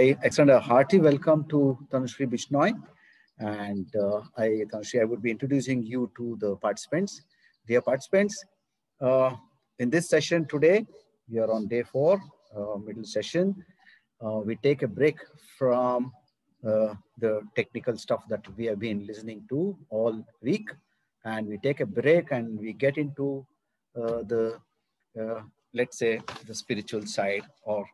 I extend a hearty welcome to Tanushree Bishnoi. And uh, I, Tanushree, I would be introducing you to the participants. Dear participants, uh, in this session today, we are on day four, uh, middle session. Uh, we take a break from uh, the technical stuff that we have been listening to all week. And we take a break and we get into uh, the, let's say, the spiritual side or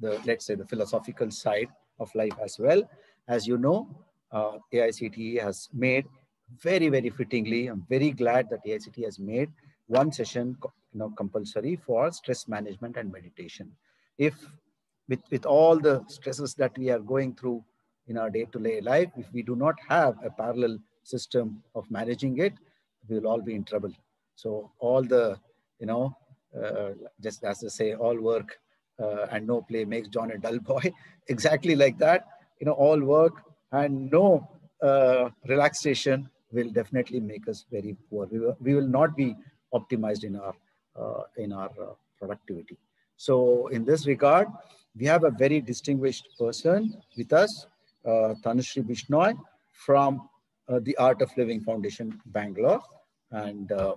the, let's say, the philosophical side of life as well. As you know, uh, AICTE has made very, very fittingly, I'm very glad that AICTE has made one session you know, compulsory for stress management and meditation. If with, with all the stresses that we are going through in our day-to-day life, if we do not have a parallel system of managing it, we'll all be in trouble. So all the, you know, uh, just as I say, all work uh, and no play makes John a dull boy. exactly like that, you know, all work and no uh, relaxation will definitely make us very poor. We will, we will not be optimized in our uh, in our uh, productivity. So in this regard, we have a very distinguished person with us, uh, Tanushree Bishnoi from uh, the Art of Living Foundation, Bangalore, and uh,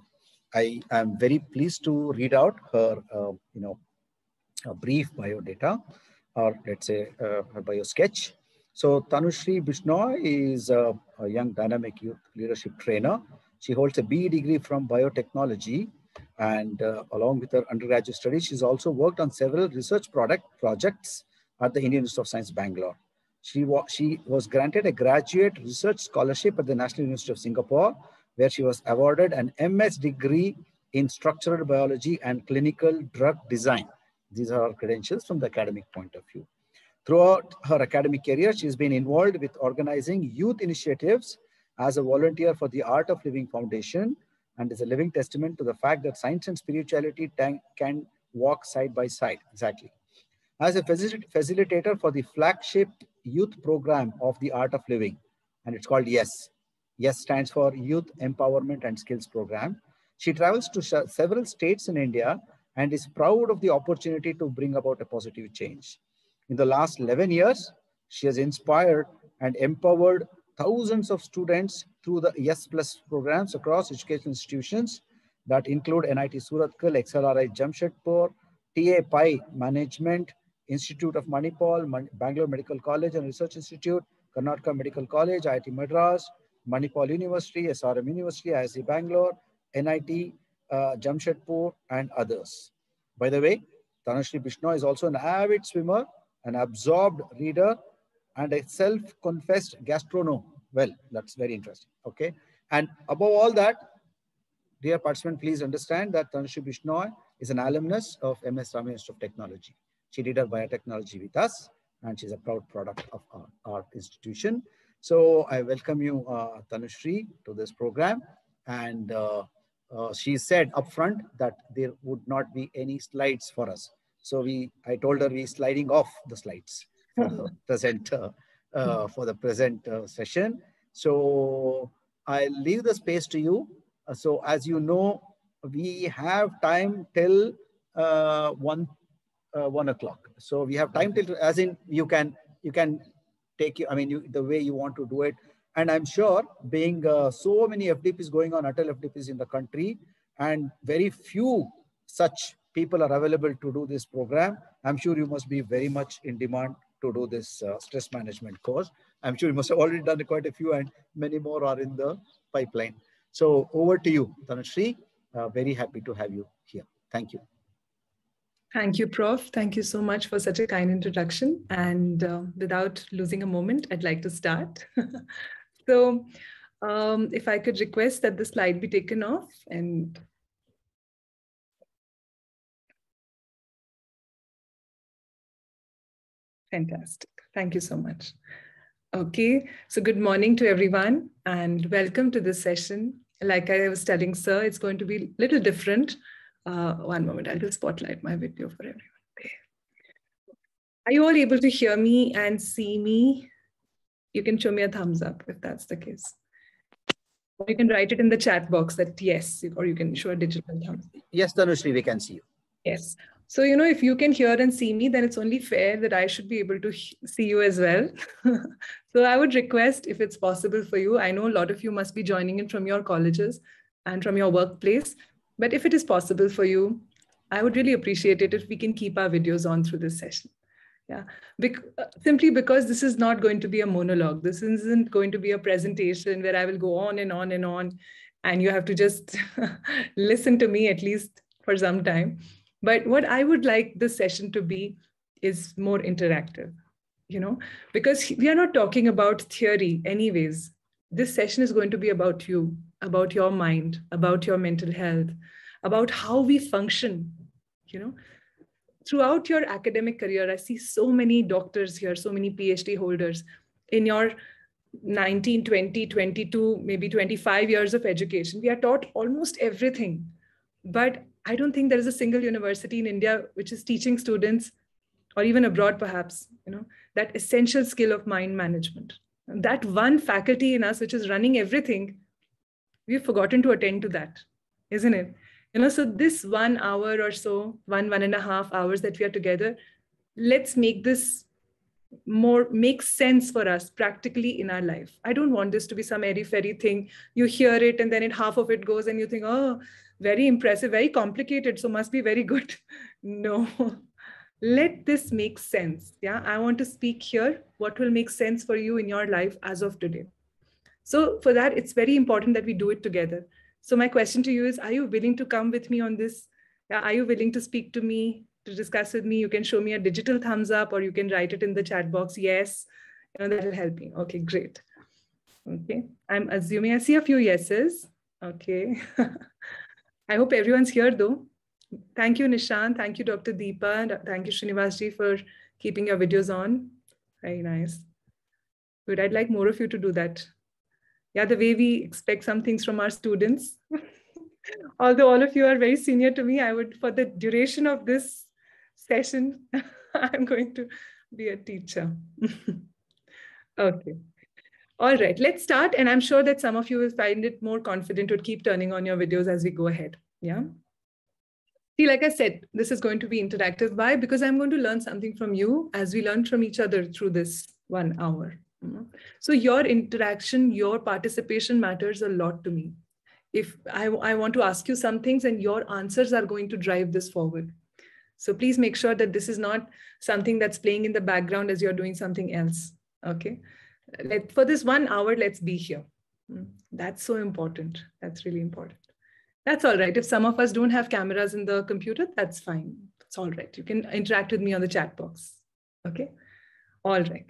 I am very pleased to read out her, you know, a brief bio data or let's say uh, a bio sketch. So Tanushri Bishnoi is a, a young dynamic youth leadership trainer. She holds a BE degree from biotechnology and uh, along with her undergraduate studies, she's also worked on several research product projects at the Indian Institute of Science, Bangalore. She, wa she was granted a graduate research scholarship at the National University of Singapore, where she was awarded an MS degree in structural biology and clinical drug design. These are her credentials from the academic point of view. Throughout her academic career, she's been involved with organizing youth initiatives as a volunteer for the Art of Living Foundation and is a living testament to the fact that science and spirituality can walk side by side. Exactly. As a facilitator for the flagship youth program of the Art of Living, and it's called YES. YES stands for Youth Empowerment and Skills Program. She travels to several states in India and is proud of the opportunity to bring about a positive change. In the last 11 years, she has inspired and empowered thousands of students through the Yes Plus programs across education institutions that include NIT Suratkal, XLRI Jamshedpur, TA PI Management, Institute of Manipal, Man Bangalore Medical College and Research Institute, Karnataka Medical College, IIT Madras, Manipal University, SRM University, ISC Bangalore, NIT, uh, Jamshedpur, and others. By the way, Tanushree Bishnoi is also an avid swimmer, an absorbed reader, and a self-confessed gastronome. Well, that's very interesting. Okay. And above all that, dear participant, please understand that Tanushree Bishnoi is an alumnus of MS Rama Institute of Technology. She did her biotechnology with us, and she's a proud product of our, our institution. So I welcome you, uh, Tanushree, to this program. And uh, uh, she said upfront that there would not be any slides for us. So we, I told her we sliding off the slides for the present uh, uh, for the present uh, session. So I leave the space to you. Uh, so as you know, we have time till one one o'clock. So we have time till as in you can you can take I mean you, the way you want to do it. And I'm sure being uh, so many FDPs going on, Atal FDPs in the country, and very few such people are available to do this program, I'm sure you must be very much in demand to do this uh, stress management course. I'm sure you must have already done quite a few and many more are in the pipeline. So over to you, Tanishri. Uh, very happy to have you here. Thank you. Thank you, Prof. Thank you so much for such a kind introduction. And uh, without losing a moment, I'd like to start. So um, if I could request that the slide be taken off and Fantastic. Thank you so much. Okay, so good morning to everyone and welcome to this session. Like I was telling sir, it's going to be a little different. Uh, one moment, I will spotlight my video for everyone. Are you all able to hear me and see me? you can show me a thumbs up if that's the case. Or you can write it in the chat box that yes, or you can show a digital thumbs. Yes, Tanushree, we can see you. Yes. So, you know, if you can hear and see me, then it's only fair that I should be able to see you as well. so, I would request if it's possible for you. I know a lot of you must be joining in from your colleges and from your workplace, but if it is possible for you, I would really appreciate it if we can keep our videos on through this session yeah Bec- uh, simply because this is not going to be a monologue this isn't going to be a presentation where i will go on and on and on and you have to just listen to me at least for some time but what i would like this session to be is more interactive you know because we are not talking about theory anyways this session is going to be about you about your mind about your mental health about how we function you know throughout your academic career, I see so many doctors here, so many PhD holders in your 19, 20, 22, maybe 25 years of education. We are taught almost everything, but I don't think there is a single university in India which is teaching students or even abroad perhaps, you know, that essential skill of mind management. that one faculty in us which is running everything, we've forgotten to attend to that, isn't it? you know so this one hour or so one one and a half hours that we are together let's make this more make sense for us practically in our life i don't want this to be some airy fairy thing you hear it and then it half of it goes and you think oh very impressive very complicated so must be very good no let this make sense yeah i want to speak here what will make sense for you in your life as of today so for that it's very important that we do it together so my question to you is, are you willing to come with me on this? Are you willing to speak to me, to discuss with me? You can show me a digital thumbs up or you can write it in the chat box. Yes, you know, that'll help me. Okay, great. Okay, I'm assuming I see a few yeses. Okay. I hope everyone's here though. Thank you, Nishan. Thank you, Dr. Deepa. Uh, thank you, Srinivasji, for keeping your videos on. Very nice. Good. I'd like more of you to do that yeah the way we expect some things from our students although all of you are very senior to me i would for the duration of this session i'm going to be a teacher okay all right let's start and i'm sure that some of you will find it more confident would keep turning on your videos as we go ahead yeah See, like I said, this is going to be interactive. Why? Because I'm going to learn something from you as we learn from each other through this one hour. So your interaction, your participation matters a lot to me. If I, I want to ask you some things and your answers are going to drive this forward. So please make sure that this is not something that's playing in the background as you're doing something else. Okay. Let, for this one hour, let's be here. Hmm, that's so important. That's really important. That's all right. If some of us don't have cameras in the computer, that's fine. It's all right. You can interact with me on the chat box. Okay. All right.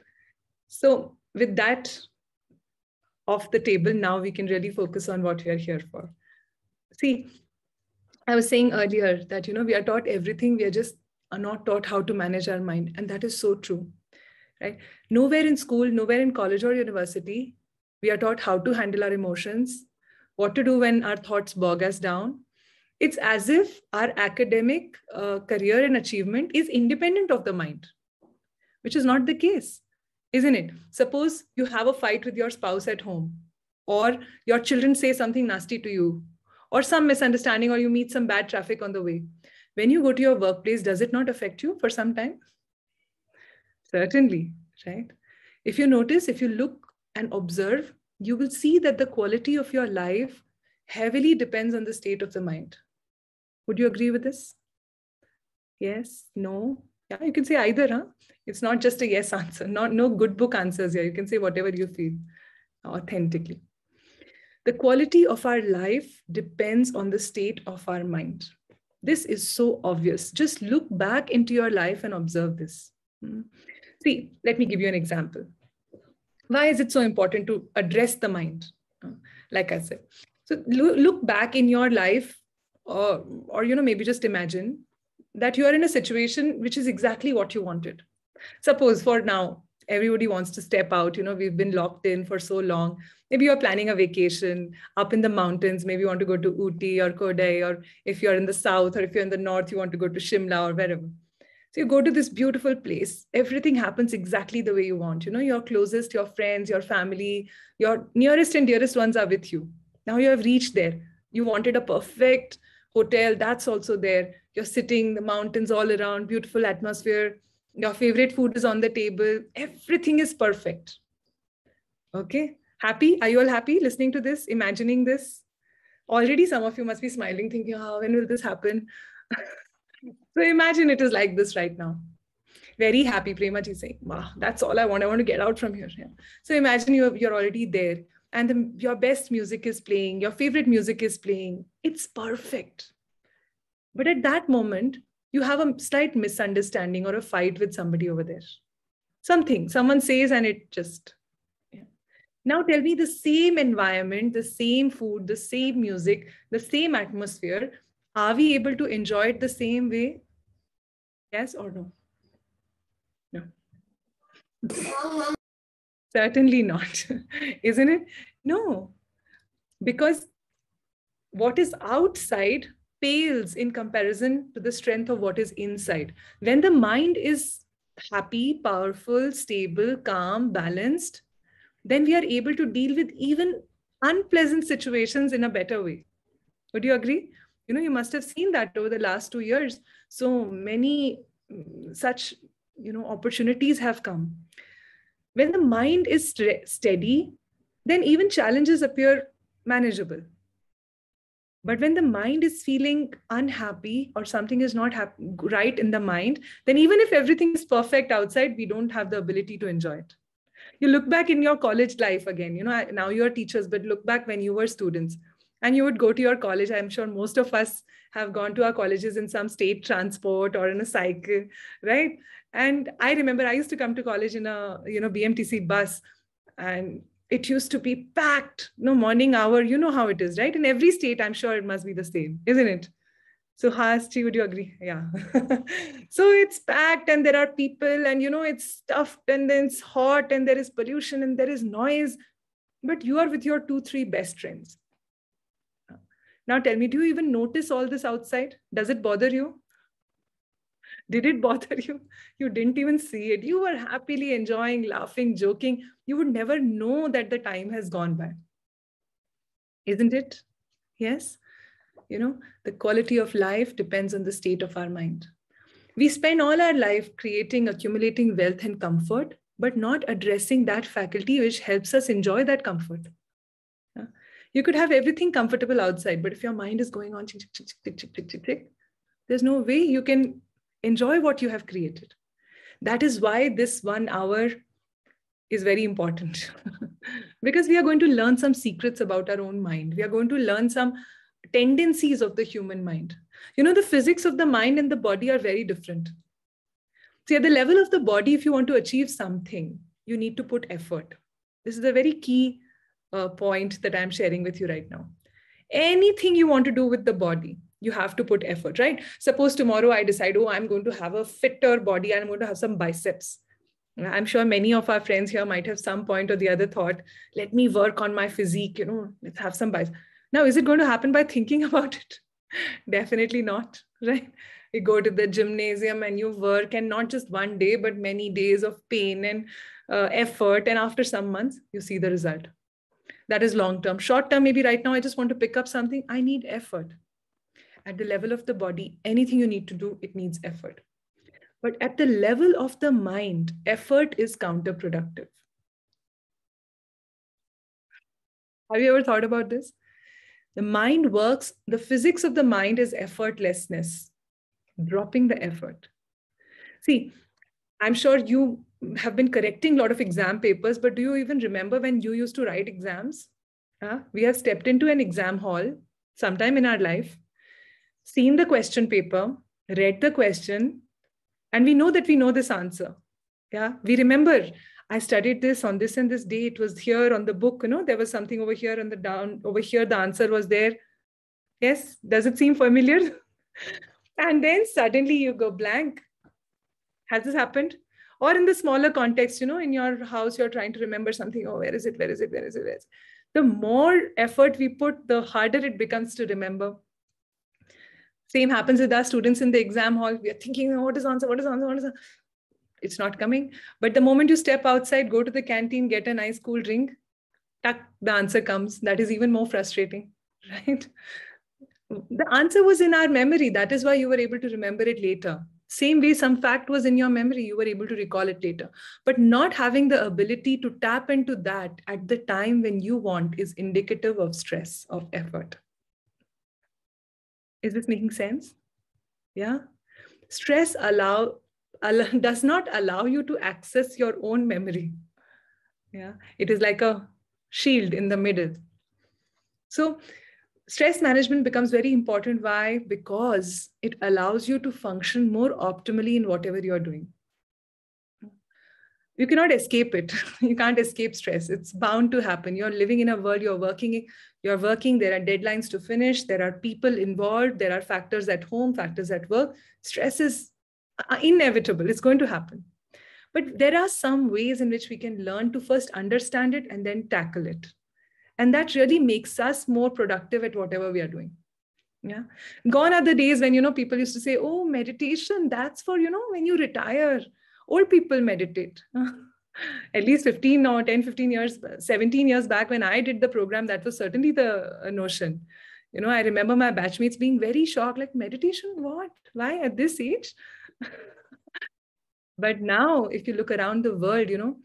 So with that off the table, now we can really focus on what we are here for. See, I was saying earlier that, you know, we are taught everything, we are just are not taught how to manage our mind. And that is so true, right? Nowhere in school, nowhere in college or university, we are taught how to handle our emotions, what to do when our thoughts bog us down. It's as if our academic uh, career and achievement is independent of the mind, which is not the case isn't it? Suppose you have a fight with your spouse at home, or your children say something nasty to you, or some misunderstanding, or you meet some bad traffic on the way. When you go to your workplace, does it not affect you for some time? Certainly, right? If you notice, if you look and observe, you will see that the quality of your life heavily depends on the state of the mind. Would you agree with this? Yes, no, yeah you can say either huh it's not just a yes answer not no good book answers here you can say whatever you feel authentically the quality of our life depends on the state of our mind this is so obvious just look back into your life and observe this hmm. see let me give you an example why is it so important to address the mind hmm. like i said so look back in your life or, or you know maybe just imagine that you are in a situation which is exactly what you wanted. Suppose for now, everybody wants to step out. You know, we've been locked in for so long. Maybe you're planning a vacation up in the mountains. Maybe you want to go to Uti or Kodai, or if you're in the south or if you're in the north, you want to go to Shimla or wherever. So you go to this beautiful place. Everything happens exactly the way you want. You know, your closest, your friends, your family, your nearest and dearest ones are with you. Now you have reached there. You wanted a perfect hotel, that's also there you're sitting, the mountains all around, beautiful atmosphere, your favorite food is on the table, everything is perfect. Okay, happy? Are you all happy listening to this, imagining this? Already, some of you must be smiling, thinking, oh, when will this happen? so imagine it is like this right now very happy. Prema ji saying, wow, that's all I want. I want to get out from here. Yeah. So imagine you're, you're already there and the, your best music is playing, your favorite music is playing. It's perfect. But at that moment, you have a slight misunderstanding or a fight with somebody over there. Something, someone says, and it just. Yeah. Now tell me the same environment, the same food, the same music, the same atmosphere. Are we able to enjoy it the same way? Yes or no? No. Certainly not, isn't it? No, because what is outside pales in comparison to the strength of what is inside. When the mind is happy, powerful, stable, calm, balanced, then we are able to deal with even unpleasant situations in a better way. Would you agree? You know, you must have seen that over the last two years. So many mm, such, you know, opportunities have come. When the mind is st- steady, then even challenges appear manageable but when the mind is feeling unhappy or something is not hap- right in the mind, then even if everything is perfect outside, we don't have the ability to enjoy it. You look back in your college life again, you know, now you're teachers, but look back when you were students and you would go to your college. I'm sure most of us have gone to our colleges in some state transport or in a cycle, right? And I remember I used to come to college in a, you know, BMTC bus and it used to be packed, no morning hour. You know how it is, right? In every state, I'm sure it must be the same, isn't it? So, Hasti, would you agree? Yeah. so it's packed, and there are people, and you know, it's stuffed, and then it's hot, and there is pollution, and there is noise. But you are with your two, three best friends. Now, tell me, do you even notice all this outside? Does it bother you? Did it bother you? You didn't even see it. You were happily enjoying, laughing, joking. You would never know that the time has gone by. Isn't it? Yes. You know, the quality of life depends on the state of our mind. We spend all our life creating, accumulating wealth and comfort, but not addressing that faculty which helps us enjoy that comfort. You could have everything comfortable outside, but if your mind is going on, there's no way you can enjoy what you have created that is why this one hour is very important because we are going to learn some secrets about our own mind we are going to learn some tendencies of the human mind you know the physics of the mind and the body are very different see at the level of the body if you want to achieve something you need to put effort this is a very key uh, point that i'm sharing with you right now anything you want to do with the body you have to put effort, right? Suppose tomorrow I decide, oh, I'm going to have a fitter body and I'm going to have some biceps. I'm sure many of our friends here might have some point or the other thought, let me work on my physique, you know, let's have some biceps. Now, is it going to happen by thinking about it? Definitely not, right? You go to the gymnasium and you work, and not just one day, but many days of pain and uh, effort. And after some months, you see the result. That is long term. Short term, maybe right now, I just want to pick up something. I need effort. At the level of the body, anything you need to do, it needs effort. But at the level of the mind, effort is counterproductive. Have you ever thought about this? The mind works, the physics of the mind is effortlessness, dropping the effort. See, I'm sure you have been correcting a lot of exam papers, but do you even remember when you used to write exams? Huh? We have stepped into an exam hall sometime in our life seen the question paper, read the question, and we know that we know this answer. Yeah, we remember I studied this on this and this day. It was here on the book. You know, there was something over here on the down over here. The answer was there. Yes, does it seem familiar? and then suddenly you go blank. Has this happened? Or in the smaller context, you know, in your house, you're trying to remember something. Oh, where is it? Where is it? Where is it? Where is it? The more effort we put, the harder it becomes to remember. Same happens with our students in the exam hall. We are thinking, oh, what is answer? What is answer? What is answer? It's not coming. But the moment you step outside, go to the canteen, get a nice cool drink, tuck, the answer comes. That is even more frustrating, right? The answer was in our memory. That is why you were able to remember it later. Same way, some fact was in your memory, you were able to recall it later. But not having the ability to tap into that at the time when you want is indicative of stress, of effort. Is this making sense? Yeah. Stress allow, does not allow you to access your own memory. Yeah. It is like a shield in the middle. So stress management becomes very important. Why? Because it allows you to function more optimally in whatever you're doing you cannot escape it you can't escape stress it's bound to happen you're living in a world you're working you're working there are deadlines to finish there are people involved there are factors at home factors at work stress is uh, inevitable it's going to happen but there are some ways in which we can learn to first understand it and then tackle it and that really makes us more productive at whatever we are doing yeah gone are the days when you know people used to say oh meditation that's for you know when you retire old people meditate. At least 15 or 10, 15 years, 17 years back when I did the program, that was certainly the uh, notion. You know, I remember my batchmates being very shocked, like, meditation, what? Why at this age? but now, if you look around the world, you know,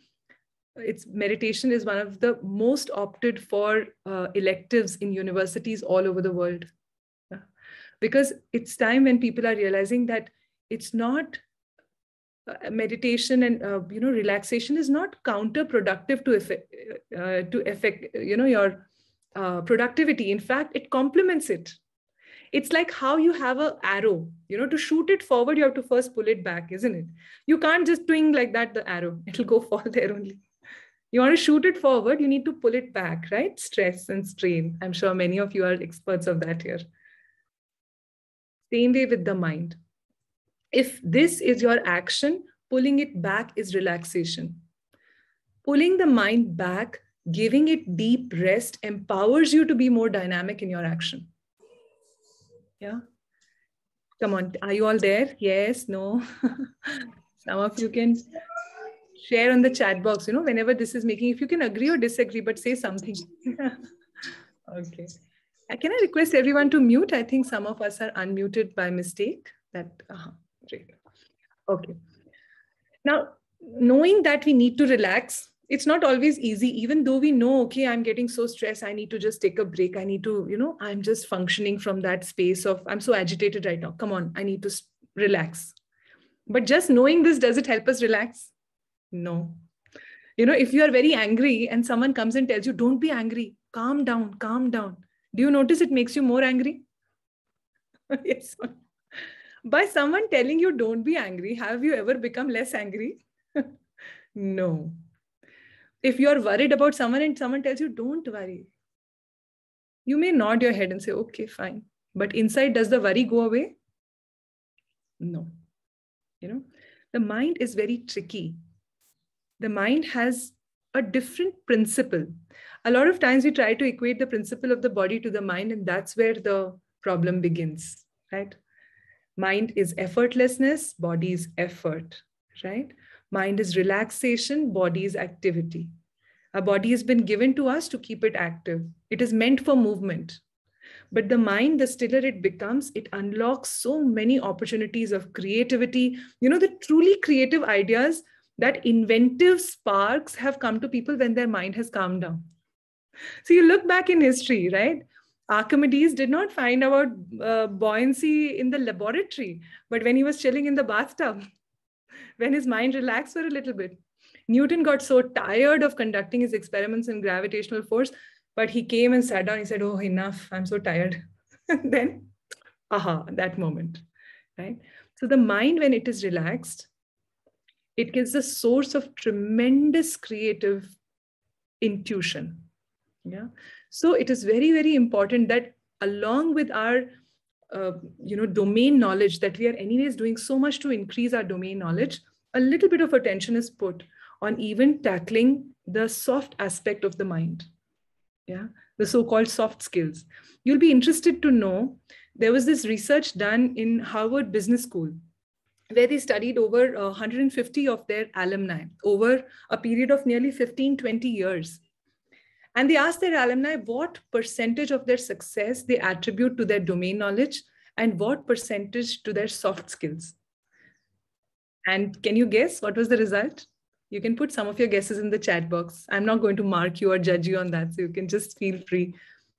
it's meditation is one of the most opted for uh, electives in universities all over the world because it's time when people are realizing that it's not uh, meditation and uh, you know relaxation is not counterproductive to effect, uh, uh, to affect you know your uh, productivity in fact it complements it it's like how you have a arrow you know to shoot it forward you have to first pull it back isn't it you can't just swing like that the arrow it'll go fall there only you want to shoot it forward you need to pull it back right stress and strain i'm sure many of you are experts of that here same way with the mind if this is your action, pulling it back is relaxation. Pulling the mind back, giving it deep rest empowers you to be more dynamic in your action. Yeah. Come on, are you all there? Yes, no. Some of you can share on the chat box, you know, whenever this is making, if you can agree or disagree, but say something. okay. Can I request everyone to mute? I think some of us are unmuted by mistake. That uh -huh okay now knowing that we need to relax it's not always easy even though we know okay i'm getting so stressed i need to just take a break i need to you know i'm just functioning from that space of i'm so agitated right now come on i need to relax but just knowing this does it help us relax no you know if you are very angry and someone comes and tells you don't be angry calm down calm down do you notice it makes you more angry yes by someone telling you don't be angry have you ever become less angry no if you're worried about someone and someone tells you don't worry you may nod your head and say okay fine but inside does the worry go away no you know the mind is very tricky the mind has a different principle a lot of times we try to equate the principle of the body to the mind and that's where the problem begins right Mind is effortlessness, body is effort, right? Mind is relaxation, body is activity. Our body has been given to us to keep it active. It is meant for movement. But the mind, the stiller it becomes, it unlocks so many opportunities of creativity. You know, the truly creative ideas that inventive sparks have come to people when their mind has calmed down. So you look back in history, right? Archimedes did not find about uh, buoyancy in the laboratory, but when he was chilling in the bathtub, when his mind relaxed for a little bit. Newton got so tired of conducting his experiments in gravitational force, but he came and sat down. He said, Oh, enough, I'm so tired. then, aha, that moment, right? So the mind, when it is relaxed, it gives a source of tremendous creative intuition. Yeah. So it is very, very important that along with our uh, you know domain knowledge that we are anyways doing so much to increase our domain knowledge a little bit of attention is put on even tackling the soft aspect of the mind yeah the so-called soft skills you'll be interested to know there was this research done in harvard business school where they studied over 150 uh, of their alumni over a period of nearly 15 20 years and they asked their alumni what percentage of their success they attribute to their domain knowledge and what percentage to their soft skills. And can you guess what was the result? You can put some of your guesses in the chat box. I'm not going to mark you or judge you on that. So you can just feel free.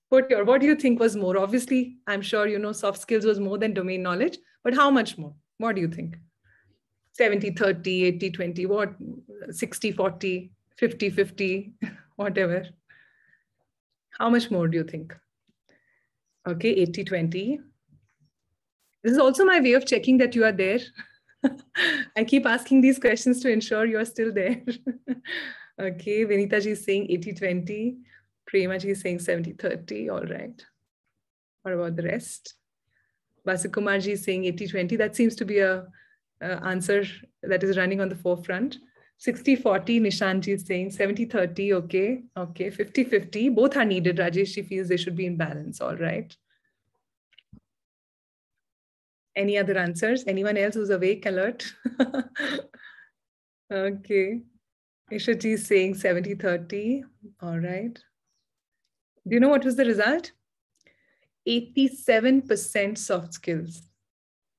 Put your, what do you think was more? Obviously, I'm sure you know soft skills was more than domain knowledge, but how much more? What do you think? 70, 30, 80, 20, what? 60, 40, 50, 50, whatever. How much more do you think? Okay, 80 20. This is also my way of checking that you are there. I keep asking these questions to ensure you are still there. okay, Venita ji is saying 80 20. Prema ji is saying 70 30. All right. What about the rest? Vasukumar ji is saying 80 20. That seems to be a uh, answer that is running on the forefront. 60 40 nishanji is saying 70 30 okay okay 50 50 both are needed rajesh she feels they should be in balance all right any other answers anyone else who's awake alert okay ishaji is saying 70 30 all right do you know what was the result 87% soft skills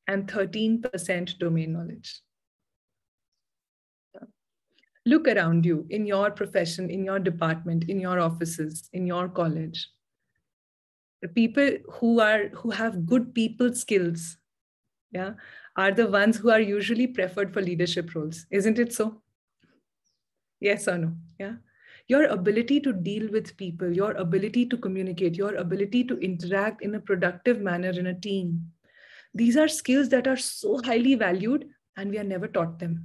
and 13% domain knowledge look around you in your profession, in your department, in your offices, in your college. The people who are who have good people skills, yeah, are the ones who are usually preferred for leadership roles. Isn't it so? Yes or no? Yeah. Your ability to deal with people, your ability to communicate, your ability to interact in a productive manner in a team. These are skills that are so highly valued and we are never taught them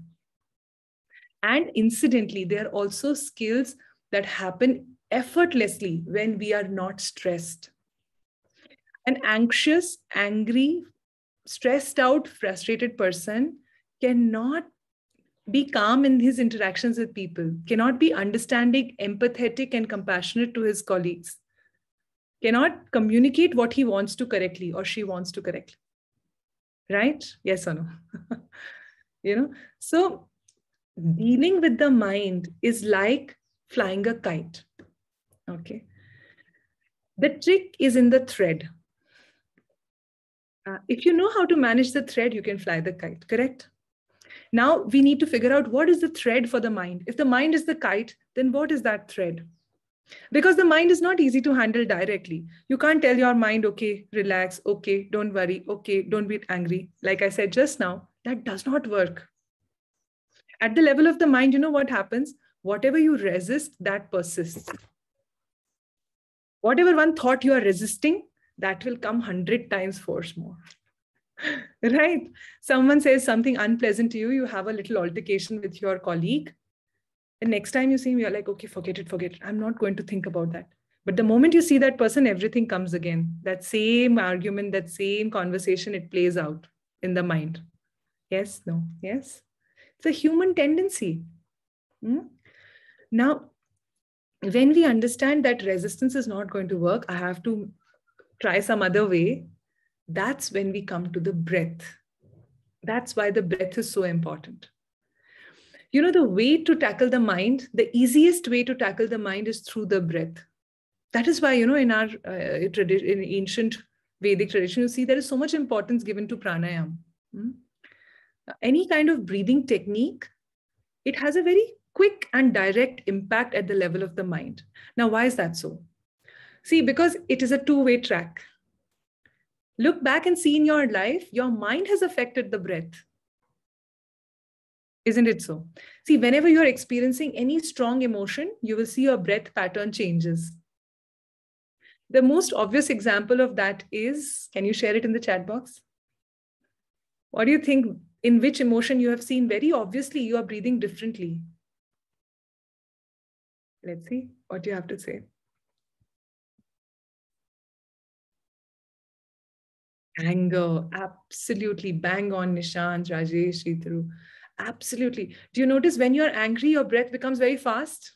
and incidentally, there are also skills that happen effortlessly when we are not stressed. An anxious, angry, stressed out, frustrated person cannot be calm in his interactions with people, cannot be understanding, empathetic, and compassionate to his colleagues, cannot communicate what he wants to correctly or she wants to correctly. Right? Yes or no? you know? So Mm-hmm. dealing with the mind is like flying a kite. Okay. The trick is in the thread. Uh, if you know how to manage the thread, you can fly the kite, correct? Now we need to figure out what is the thread for the mind. If the mind is the kite, then what is that thread? Because the mind is not easy to handle directly. You can't tell your mind, okay, relax, okay, don't worry, okay, don't be angry. Like I said just now, that does not work at the level of the mind, you know what happens? Whatever you resist, that persists. Whatever one thought you are resisting, that will come 100 times force more. right? Someone says something unpleasant to you, you have a little altercation with your colleague. And next time you see him, you're like, okay, forget it, forget it. I'm not going to think about that. But the moment you see that person, everything comes again. That same argument, that same conversation, it plays out in the mind. Yes, no, yes. It's a human tendency. Mm? Now, when we understand that resistance is not going to work, I have to try some other way, that's when we come to the breath. That's why the breath is so important. You know, the way to tackle the mind, the easiest way to tackle the mind is through the breath. That is why, you know, in our uh, tradition, in ancient Vedic tradition, you see there is so much importance given to pranayam. Hmm? any kind of breathing technique, it has a very quick and direct impact at the level of the mind. Now, why is that so? See, because it is a two way track. Look back and see in your life, your mind has affected the breath. Isn't it so? See, whenever you're experiencing any strong emotion, you will see your breath pattern changes. The most obvious example of that is can you share it in the chat box? What do you think in which emotion you have seen very obviously you are breathing differently. Let's see what you have to say. Anger, absolutely bang on Nishant, Rajesh, Shitru. Absolutely. Do you notice when you're angry, your breath becomes very fast?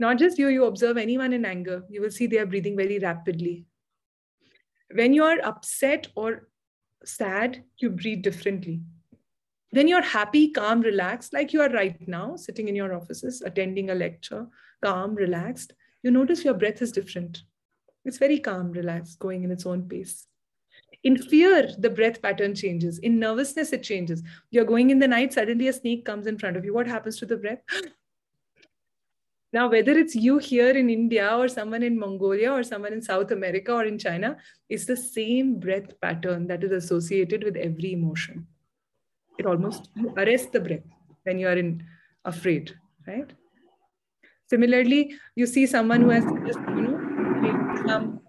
Not just you, you observe anyone in anger, you will see they are breathing very rapidly. When you are upset or sad, you breathe differently. When you're happy, calm, relaxed, like you are right now, sitting in your offices, attending a lecture, calm, relaxed, you notice your breath is different. It's very calm, relaxed, going in its own pace. In fear, the breath pattern changes. In nervousness, it changes. You're going in the night, suddenly a snake comes in front of you. What happens to the breath? Now, whether it's you here in India or someone in Mongolia or someone in South America or in China, it's the same breath pattern that is associated with every emotion. It almost arrests the breath when you are in afraid, right? Similarly, you see someone who has just, you know, some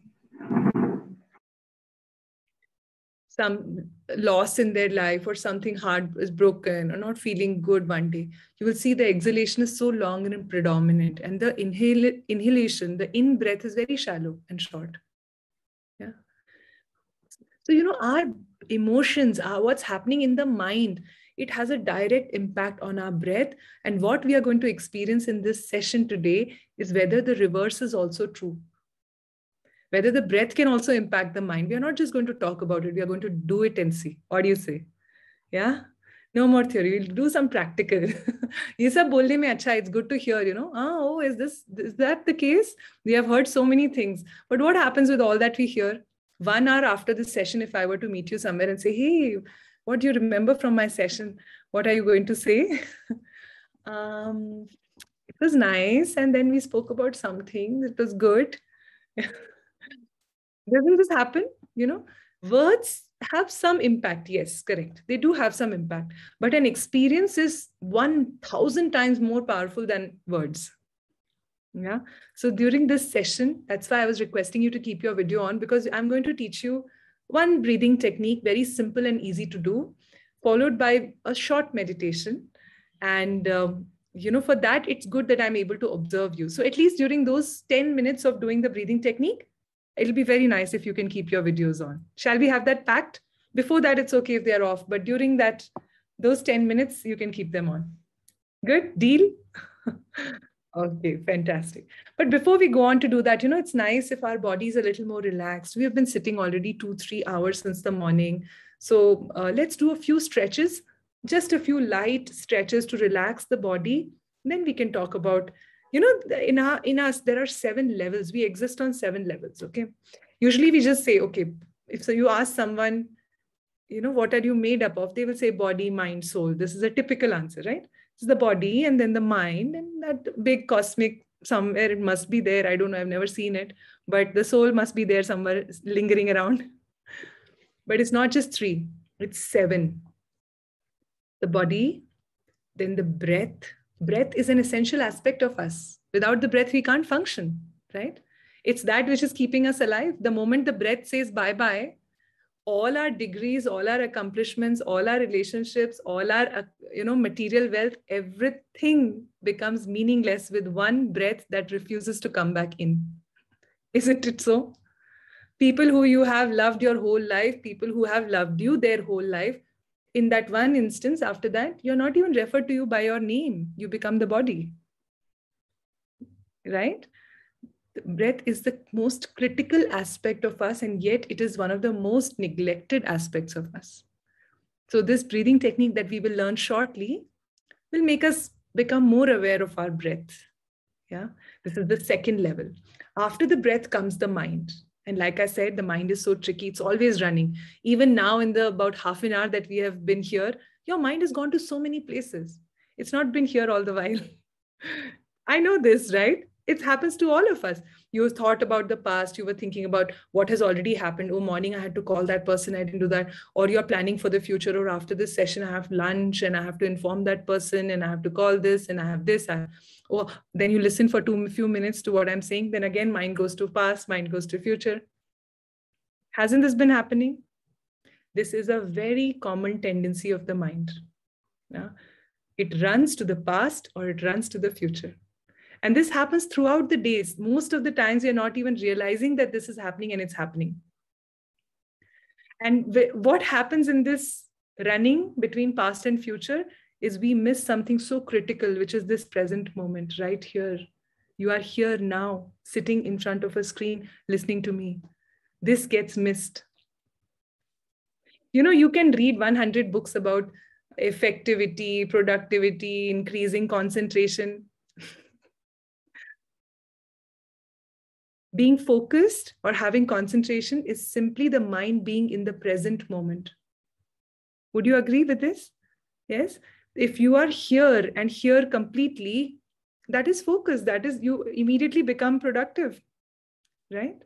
some loss in their life or something hard is broken or not feeling good one day you will see the exhalation is so long and predominant and the inhale inhalation the in breath is very shallow and short yeah so you know our emotions are uh, what's happening in the mind it has a direct impact on our breath and what we are going to experience in this session today is whether the reverse is also true whether the breath can also impact the mind. We are not just going to talk about it, we are going to do it and see. What do you say? Yeah? No more theory. We'll do some practical. ये सब बोलने में it's good to hear, you know. oh, is this is that the case? We have heard so many things. But what happens with all that we hear? One hour after this session, if I were to meet you somewhere and say, hey, what do you remember from my session? What are you going to say? um, it was nice. And then we spoke about something. It was good. doesn't this happen you know words have some impact yes correct they do have some impact but an experience is 1000 times more powerful than words yeah so during this session that's why i was requesting you to keep your video on because i'm going to teach you one breathing technique very simple and easy to do followed by a short meditation and um, you know for that it's good that i'm able to observe you so at least during those 10 minutes of doing the breathing technique it'll be very nice if you can keep your videos on. Shall we have that packed? Before that, it's okay if they're off, but during that, those 10 minutes, you can keep them on. Good deal. okay, fantastic. But before we go on to do that, you know, it's nice if our body's a little more relaxed. We have been sitting already two, three hours since the morning. So uh, let's do a few stretches, just a few light stretches to relax the body. Then we can talk about you know in our in us there are seven levels we exist on seven levels okay usually we just say okay if so you ask someone you know what are you made up of they will say body mind soul this is a typical answer right it's the body and then the mind and that big cosmic somewhere it must be there i don't know i've never seen it but the soul must be there somewhere lingering around but it's not just three it's seven the body then the breath breath is an essential aspect of us. Without the breath, we can't function, right? It's that which is keeping us alive. The moment the breath says bye bye, all our degrees, all our accomplishments, all our relationships, all our uh, you know material wealth, everything becomes meaningless with one breath that refuses to come back in. Isn't it so? People who you have loved your whole life, people who have loved you their whole life, in that one instance after that you're not even referred to you by your name you become the body right the breath is the most critical aspect of us and yet it is one of the most neglected aspects of us so this breathing technique that we will learn shortly will make us become more aware of our breath yeah this is the second level after the breath comes the mind and like i said the mind is so tricky it's always running even now in the about half an hour that we have been here your mind has gone to so many places it's not been here all the while i know this right it happens to all of us you thought about the past you were thinking about what has already happened oh morning i had to call that person i didn't do that or you're planning for the future or after this session i have lunch and i have to inform that person and i have to call this and i have this I, or oh, then you listen for two few minutes to what i'm saying then again mind goes to past mind goes to future hasn't this been happening this is a very common tendency of the mind yeah? it runs to the past or it runs to the future and this happens throughout the days. Most of the times, you're not even realizing that this is happening and it's happening. And what happens in this running between past and future is we miss something so critical, which is this present moment right here. You are here now, sitting in front of a screen, listening to me. This gets missed. You know, you can read 100 books about effectivity, productivity, increasing concentration. being focused or having concentration is simply the mind being in the present moment. Would you agree with this? Yes. If you are here and here completely, that is focus. That is, you immediately become productive, right?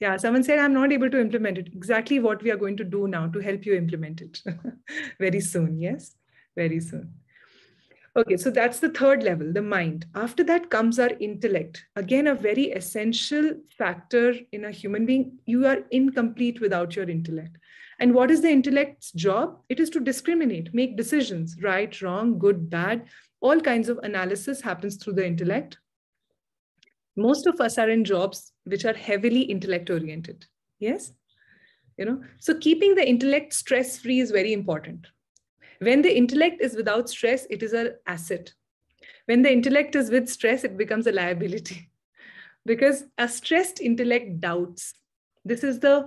Yeah, someone said, I'm not able to implement it. Exactly what we are going to do now to help you implement it very soon. Yes, very soon. Okay, so that's the third level, the mind. After that comes our intellect. Again, a very essential factor in a human being. You are incomplete without your intellect. And what is the intellect's job? It is to discriminate, make decisions, right, wrong, good, bad. All kinds of analysis happens through the intellect. Most of us are in jobs which are heavily intellect oriented. Yes? You know, so keeping the intellect stress free is very important when the intellect is without stress, it is an asset. When the intellect is with stress, it becomes a liability because a stressed intellect doubts. This is the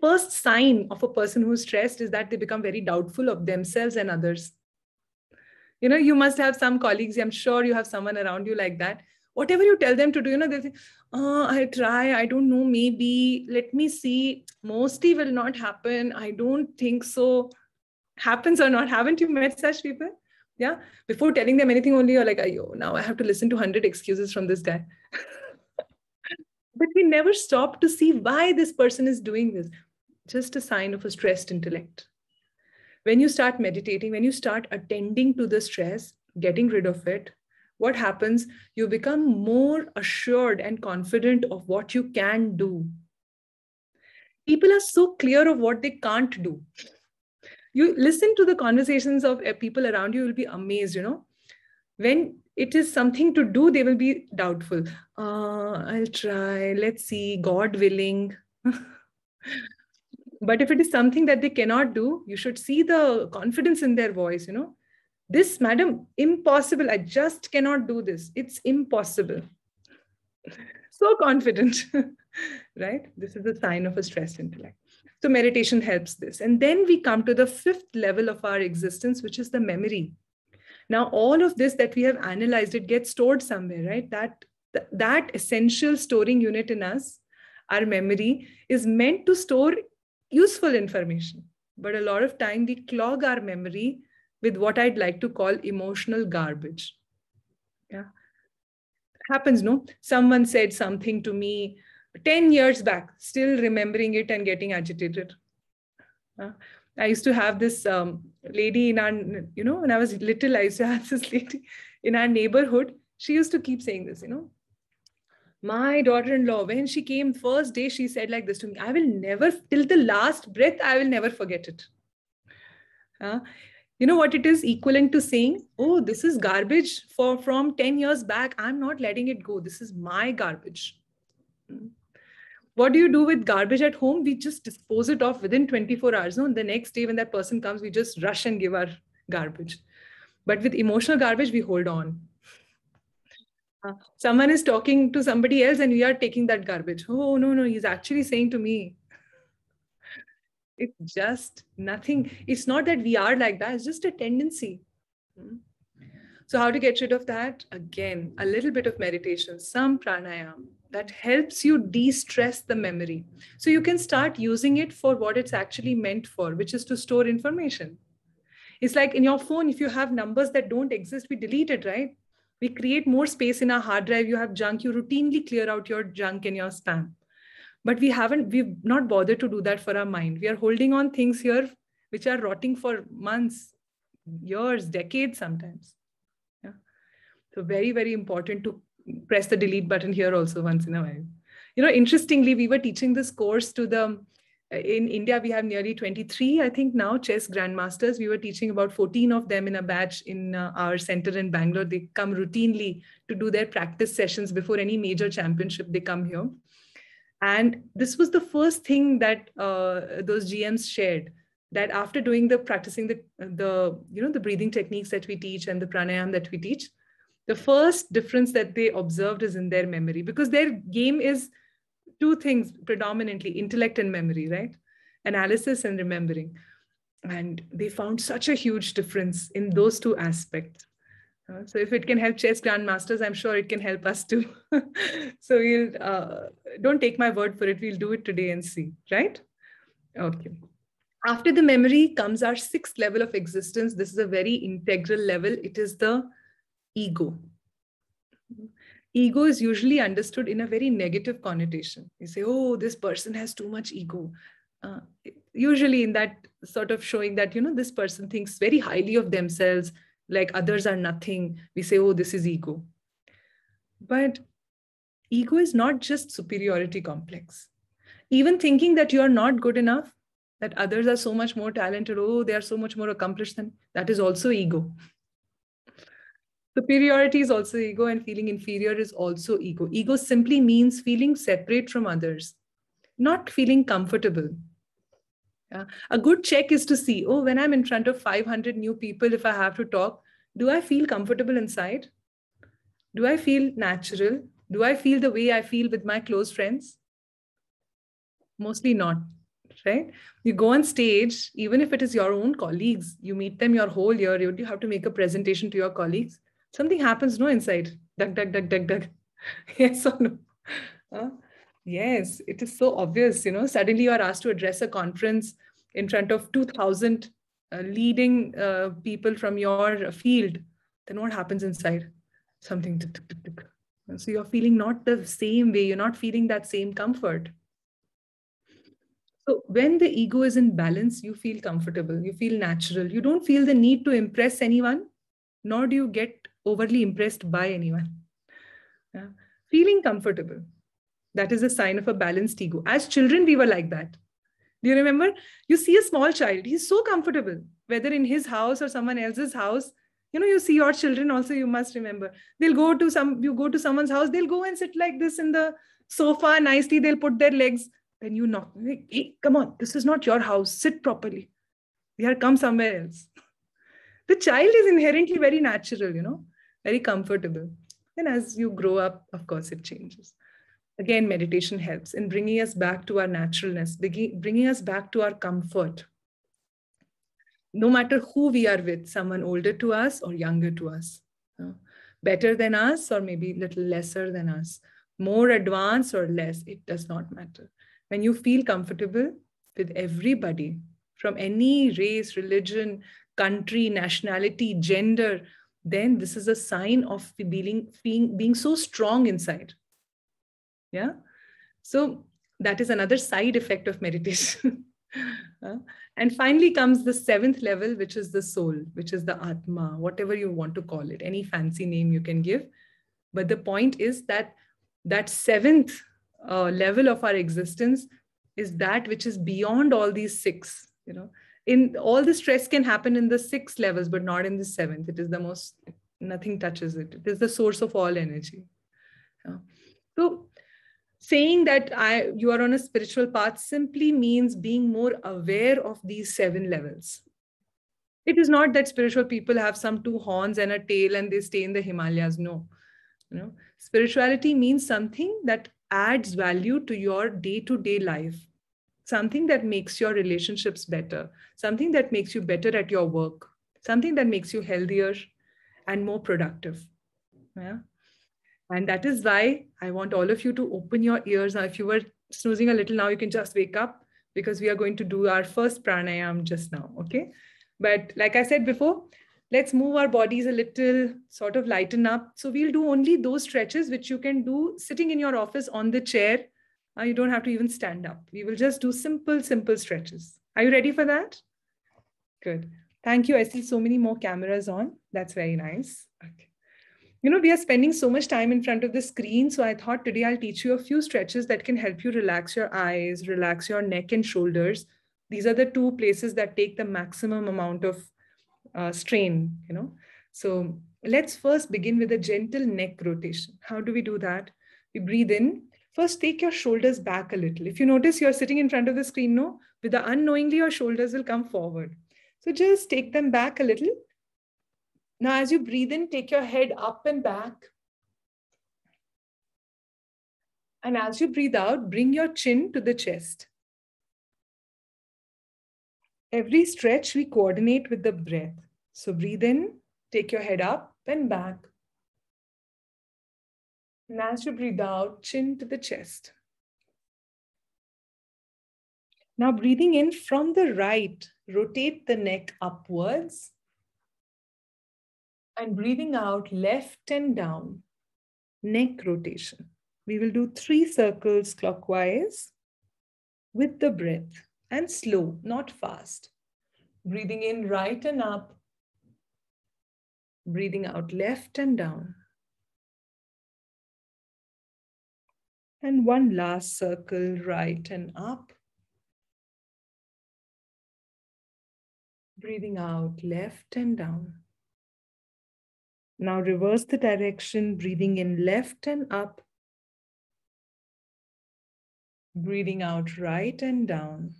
first sign of a person who's stressed is that they become very doubtful of themselves and others. You know, you must have some colleagues, I'm sure you have someone around you like that. Whatever you tell them to do, you know, they say, oh, I try, I don't know, maybe, let me see. Mostly will not happen. I don't think so happens or not. Haven't you met such people? Yeah. Before telling them anything, only you're like, yo, now I have to listen to 100 excuses from this guy. but we never stop to see why this person is doing this. Just a sign of a stressed intellect. When you start meditating, when you start attending to the stress, getting rid of it, what happens? You become more assured and confident of what you can do. People are so clear of what they can't do you listen to the conversations of eh, people around you, you'll be amazed, you know. When it is something to do, they will be doubtful. Uh, I'll try, let's see, God willing. but if it is something that they cannot do, you should see the confidence in their voice, you know. This, madam, impossible. I just cannot do this. It's impossible. so confident, right? This is a sign of a stressed intellect. So meditation helps this. And then we come to the fifth level of our existence, which is the memory. Now, all of this that we have analyzed, it gets stored somewhere, right? That, that essential storing unit in us, our memory, is meant to store useful information. But a lot of time we clog our memory with what I'd like to call emotional garbage. Yeah. Happens, no? Someone said something to me, 10 years back, still remembering it and getting agitated. Uh, I used to have this um, lady in our, you know, when I was little, I used to have this lady in our neighborhood. She used to keep saying this, you know, my daughter-in-law, when she came first day, she said like this to me, I will never, till the last breath, I will never forget it. Uh, you know what it is equivalent to saying, oh, this is garbage for from 10 years back. I'm not letting it go. This is my garbage. Mm what do you do with garbage at home we just dispose it off within 24 hours no? and the next day when that person comes we just rush and give our garbage but with emotional garbage we hold on uh, someone is talking to somebody else and we are taking that garbage oh no no he's actually saying to me it's just nothing it's not that we are like that it's just a tendency hmm? So, how to get rid of that? Again, a little bit of meditation, some pranayam that helps you de stress the memory. So, you can start using it for what it's actually meant for, which is to store information. It's like in your phone, if you have numbers that don't exist, we delete it, right? We create more space in our hard drive. You have junk, you routinely clear out your junk and your spam. But we haven't, we've not bothered to do that for our mind. We are holding on things here which are rotting for months, years, decades sometimes. So very, very important to press the delete button here also once in a while. You know, interestingly, we were teaching this course to the, in India, we have nearly 23, I think now, chess grandmasters. We were teaching about 14 of them in a batch in uh, our center in Bangalore. They come routinely to do their practice sessions before any major championship, they come here. And this was the first thing that uh, those GMs shared that after doing the practicing the, the, you know, the breathing techniques that we teach and the pranayam that we teach, the first difference that they observed is in their memory because their game is two things predominantly intellect and memory right analysis and remembering and they found such a huge difference in those two aspects uh, so if it can help chess grandmasters i'm sure it can help us too so we'll uh, don't take my word for it we'll do it today and see right okay after the memory comes our sixth level of existence this is a very integral level it is the ego. Ego is usually understood in a very negative connotation. You say, oh, this person has too much ego. Uh, usually, in that sort of showing that, you know, this person thinks very highly of themselves, like others are nothing. We say, oh, this is ego. But ego is not just superiority complex. Even thinking that you are not good enough, that others are so much more talented, oh, they are so much more accomplished than that is also ego superiority is also ego and feeling inferior is also ego ego simply means feeling separate from others not feeling comfortable yeah. a good check is to see oh when i'm in front of 500 new people if i have to talk do i feel comfortable inside do i feel natural do i feel the way i feel with my close friends mostly not right you go on stage even if it is your own colleagues you meet them your whole year you have to make a presentation to your colleagues something happens no inside duck duck duck duck duck yes or no uh, yes it is so obvious you know suddenly you are asked to address a conference in front of 2000 uh, leading uh, people from your field then what happens inside something tick, tick, tick, so you're feeling not the same way you're not feeling that same comfort so when the ego is in balance you feel comfortable you feel natural you don't feel the need to impress anyone nor do you get overly impressed by anyone. Yeah. Feeling comfortable. That is a sign of a balanced ego. As children, we were like that. Do you remember? You see a small child, he's so comfortable, whether in his house or someone else's house. You know, you see your children also, you must remember. They'll go to some, you go to someone's house, they'll go and sit like this in the sofa nicely, they'll put their legs. Then you knock, hey, come on, this is not your house, sit properly. Here, come somewhere else. The child is inherently very natural, you know very comfortable. Then, as you grow up, of course, it changes. Again, meditation helps in bringing us back to our naturalness, bringing us back to our comfort. No matter who we are with, someone older to us or younger to us, better than us or maybe a little lesser than us, more advanced or less, it does not matter. When you feel comfortable with everybody from any race, religion, country, nationality, gender, then this is a sign of being, being, being so strong inside. Yeah. So that is another side effect of meditation. uh, and finally comes the seventh level, which is the soul, which is the Atma, whatever you want to call it, any fancy name you can give. But the point is that that seventh uh, level of our existence is that which is beyond all these six, you know in all the stress can happen in the six levels but not in the seventh it is the most nothing touches it it is the source of all energy yeah. so saying that i you are on a spiritual path simply means being more aware of these seven levels it is not that spiritual people have some two horns and a tail and they stay in the himalayas no you know spirituality means something that adds value to your day to day life something that makes your relationships better, something that makes you better at your work, something that makes you healthier and more productive. Yeah. And that is why I want all of you to open your ears. Now, if you were snoozing a little now, you can just wake up because we are going to do our first pranayam just now. Okay. But like I said before, let's move our bodies a little, sort of lighten up. So we'll do only those stretches which you can do sitting in your office on the chair uh, you don't have to even stand up. We will just do simple, simple stretches. Are you ready for that? Good. Thank you. I see so many more cameras on. That's very nice. Okay. You know, we are spending so much time in front of the screen. So I thought today I'll teach you a few stretches that can help you relax your eyes, relax your neck and shoulders. These are the two places that take the maximum amount of uh, strain, you know. So let's first begin with a gentle neck rotation. How do we do that? We breathe in First, take your shoulders back a little. If you notice you're sitting in front of the screen, no, with the unknowingly, your shoulders will come forward. So just take them back a little. Now, as you breathe in, take your head up and back. And as you breathe out, bring your chin to the chest. Every stretch we coordinate with the breath. So breathe in, take your head up and back. And as you breathe out, chin to the chest. Now, breathing in from the right, rotate the neck upwards. And breathing out, left and down, neck rotation. We will do three circles clockwise with the breath and slow, not fast. Breathing in right and up. Breathing out left and down. and one last circle right and up. Breathing out left and down. Now reverse the direction, breathing in left and up. Breathing out right and down.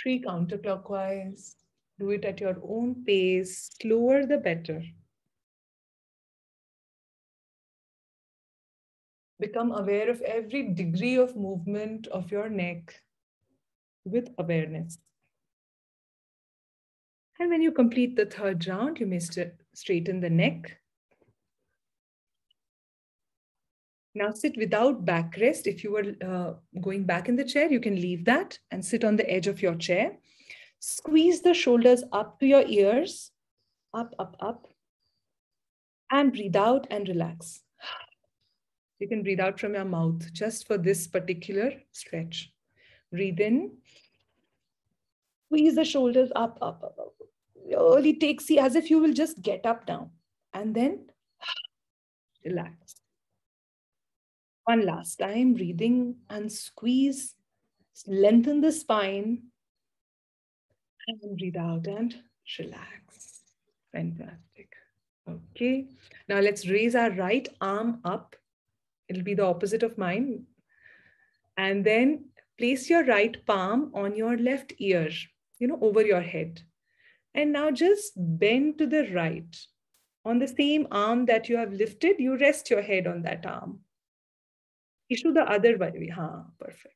Three counterclockwise. Do it at your own pace, slower the better. become aware of every degree of movement of your neck with awareness. And when you complete the third round, you may st straighten the neck. Now sit without backrest. If you were uh, going back in the chair, you can leave that and sit on the edge of your chair. Squeeze the shoulders up to your ears, up, up, up, and breathe out and relax. You can breathe out from your mouth just for this particular stretch. Breathe in. Squeeze the shoulders up, up, up, up. Really take, see, as if you will just get up now. And then relax. One last time, breathing and squeeze. Lengthen the spine. And breathe out and relax. Fantastic. Okay. Now let's raise our right arm up It'll be the opposite of mine. And then place your right palm on your left ear, you know, over your head. And now just bend to the right. On the same arm that you have lifted, you rest your head on that arm. Issue the other way. Ha, perfect.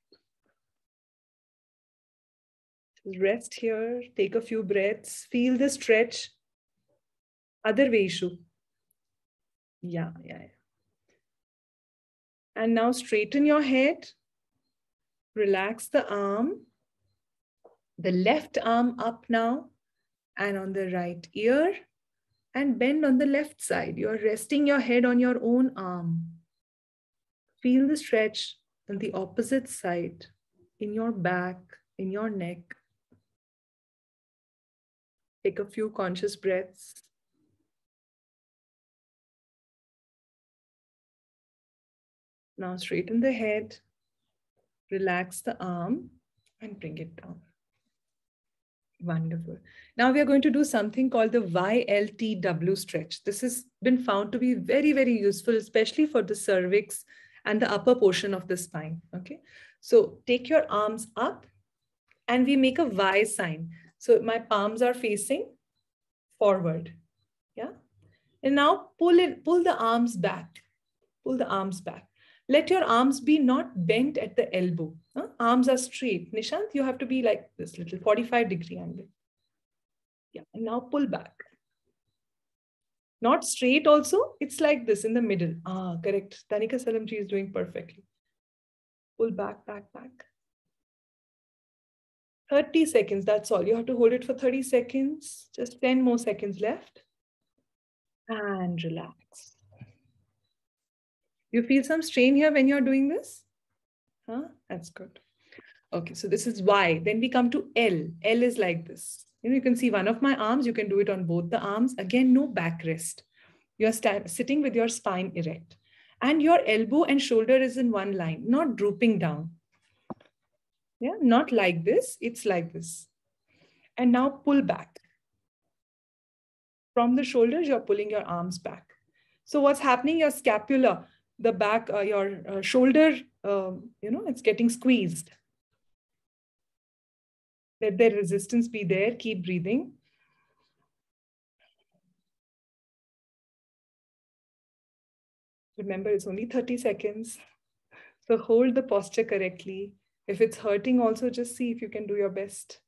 Just rest here, take a few breaths, feel the stretch. Other way, issue. Yeah, yeah, yeah. And now straighten your head, relax the arm, the left arm up now, and on the right ear, and bend on the left side. You're resting your head on your own arm. Feel the stretch on the opposite side, in your back, in your neck. Take a few conscious breaths. Now straighten the head, relax the arm and bring it down. Wonderful. Now we are going to do something called the YLTW stretch. This has been found to be very, very useful, especially for the cervix and the upper portion of the spine. Okay. So take your arms up and we make a Y sign. So my palms are facing forward. Yeah. And now pull it, pull the arms back. Pull the arms back. Let your arms be not bent at the elbow. Huh? Arms are straight. Nishant, you have to be like this little 45 degree angle. Yeah, and now pull back. Not straight also, it's like this in the middle. Ah, correct. Tanika Salamji is doing perfectly. Pull back, back, back. 30 seconds, that's all. You have to hold it for 30 seconds, just 10 more seconds left. And relax. You feel some strain here when you're doing this? Huh? That's good. Okay, so this is Y. Then we come to L. L is like this. You know, you can see one of my arms. You can do it on both the arms. Again, no back rest. You're sitting with your spine erect. And your elbow and shoulder is in one line, not drooping down. Yeah, not like this. It's like this. And now pull back. From the shoulders, you're pulling your arms back. So what's happening? Your scapula the back, uh, your uh, shoulder, um, you know, it's getting squeezed. Let the resistance be there, keep breathing. Remember, it's only 30 seconds. So hold the posture correctly. If it's hurting, also just see if you can do your best.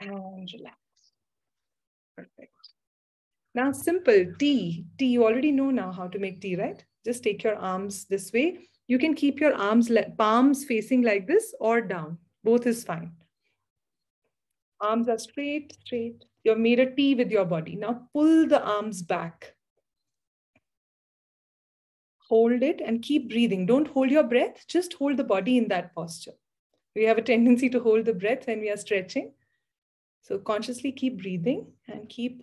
And relax. Perfect. Now, simple tea. Tea, you already know now how to make tea, right? Just take your arms this way. You can keep your arms, palms facing like this or down. Both is fine. Arms are straight, straight. You've made a T with your body. Now pull the arms back. Hold it and keep breathing. Don't hold your breath. Just hold the body in that posture. We have a tendency to hold the breath when we are stretching. So consciously keep breathing and keep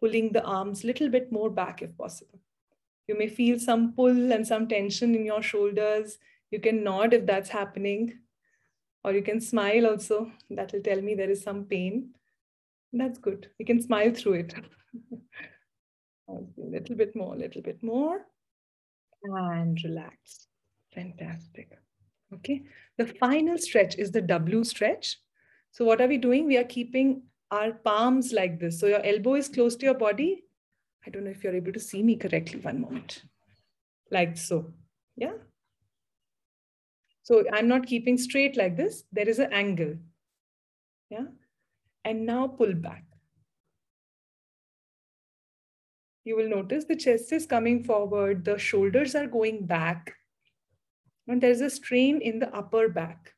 pulling the arms a little bit more back if possible. You may feel some pull and some tension in your shoulders. You can nod if that's happening, or you can smile also. That will tell me there is some pain. That's good. You can smile through it. a little bit more, a little bit more, and relax. Fantastic. Okay. The final stretch is the W stretch. So, what are we doing? We are keeping our palms like this. So, your elbow is close to your body, I don't know if you're able to see me correctly. One moment. Like so. Yeah. So I'm not keeping straight like this. There is an angle. Yeah. And now pull back. You will notice the chest is coming forward, the shoulders are going back, and there's a strain in the upper back.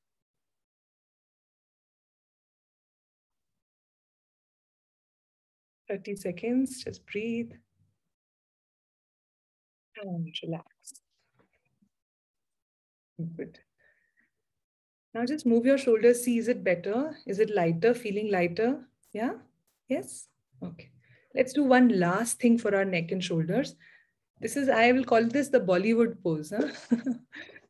30 seconds, just breathe and relax. Good. Now just move your shoulders, see is it better? Is it lighter, feeling lighter? Yeah? Yes? Okay. Let's do one last thing for our neck and shoulders. This is, I will call this the Bollywood pose. Huh?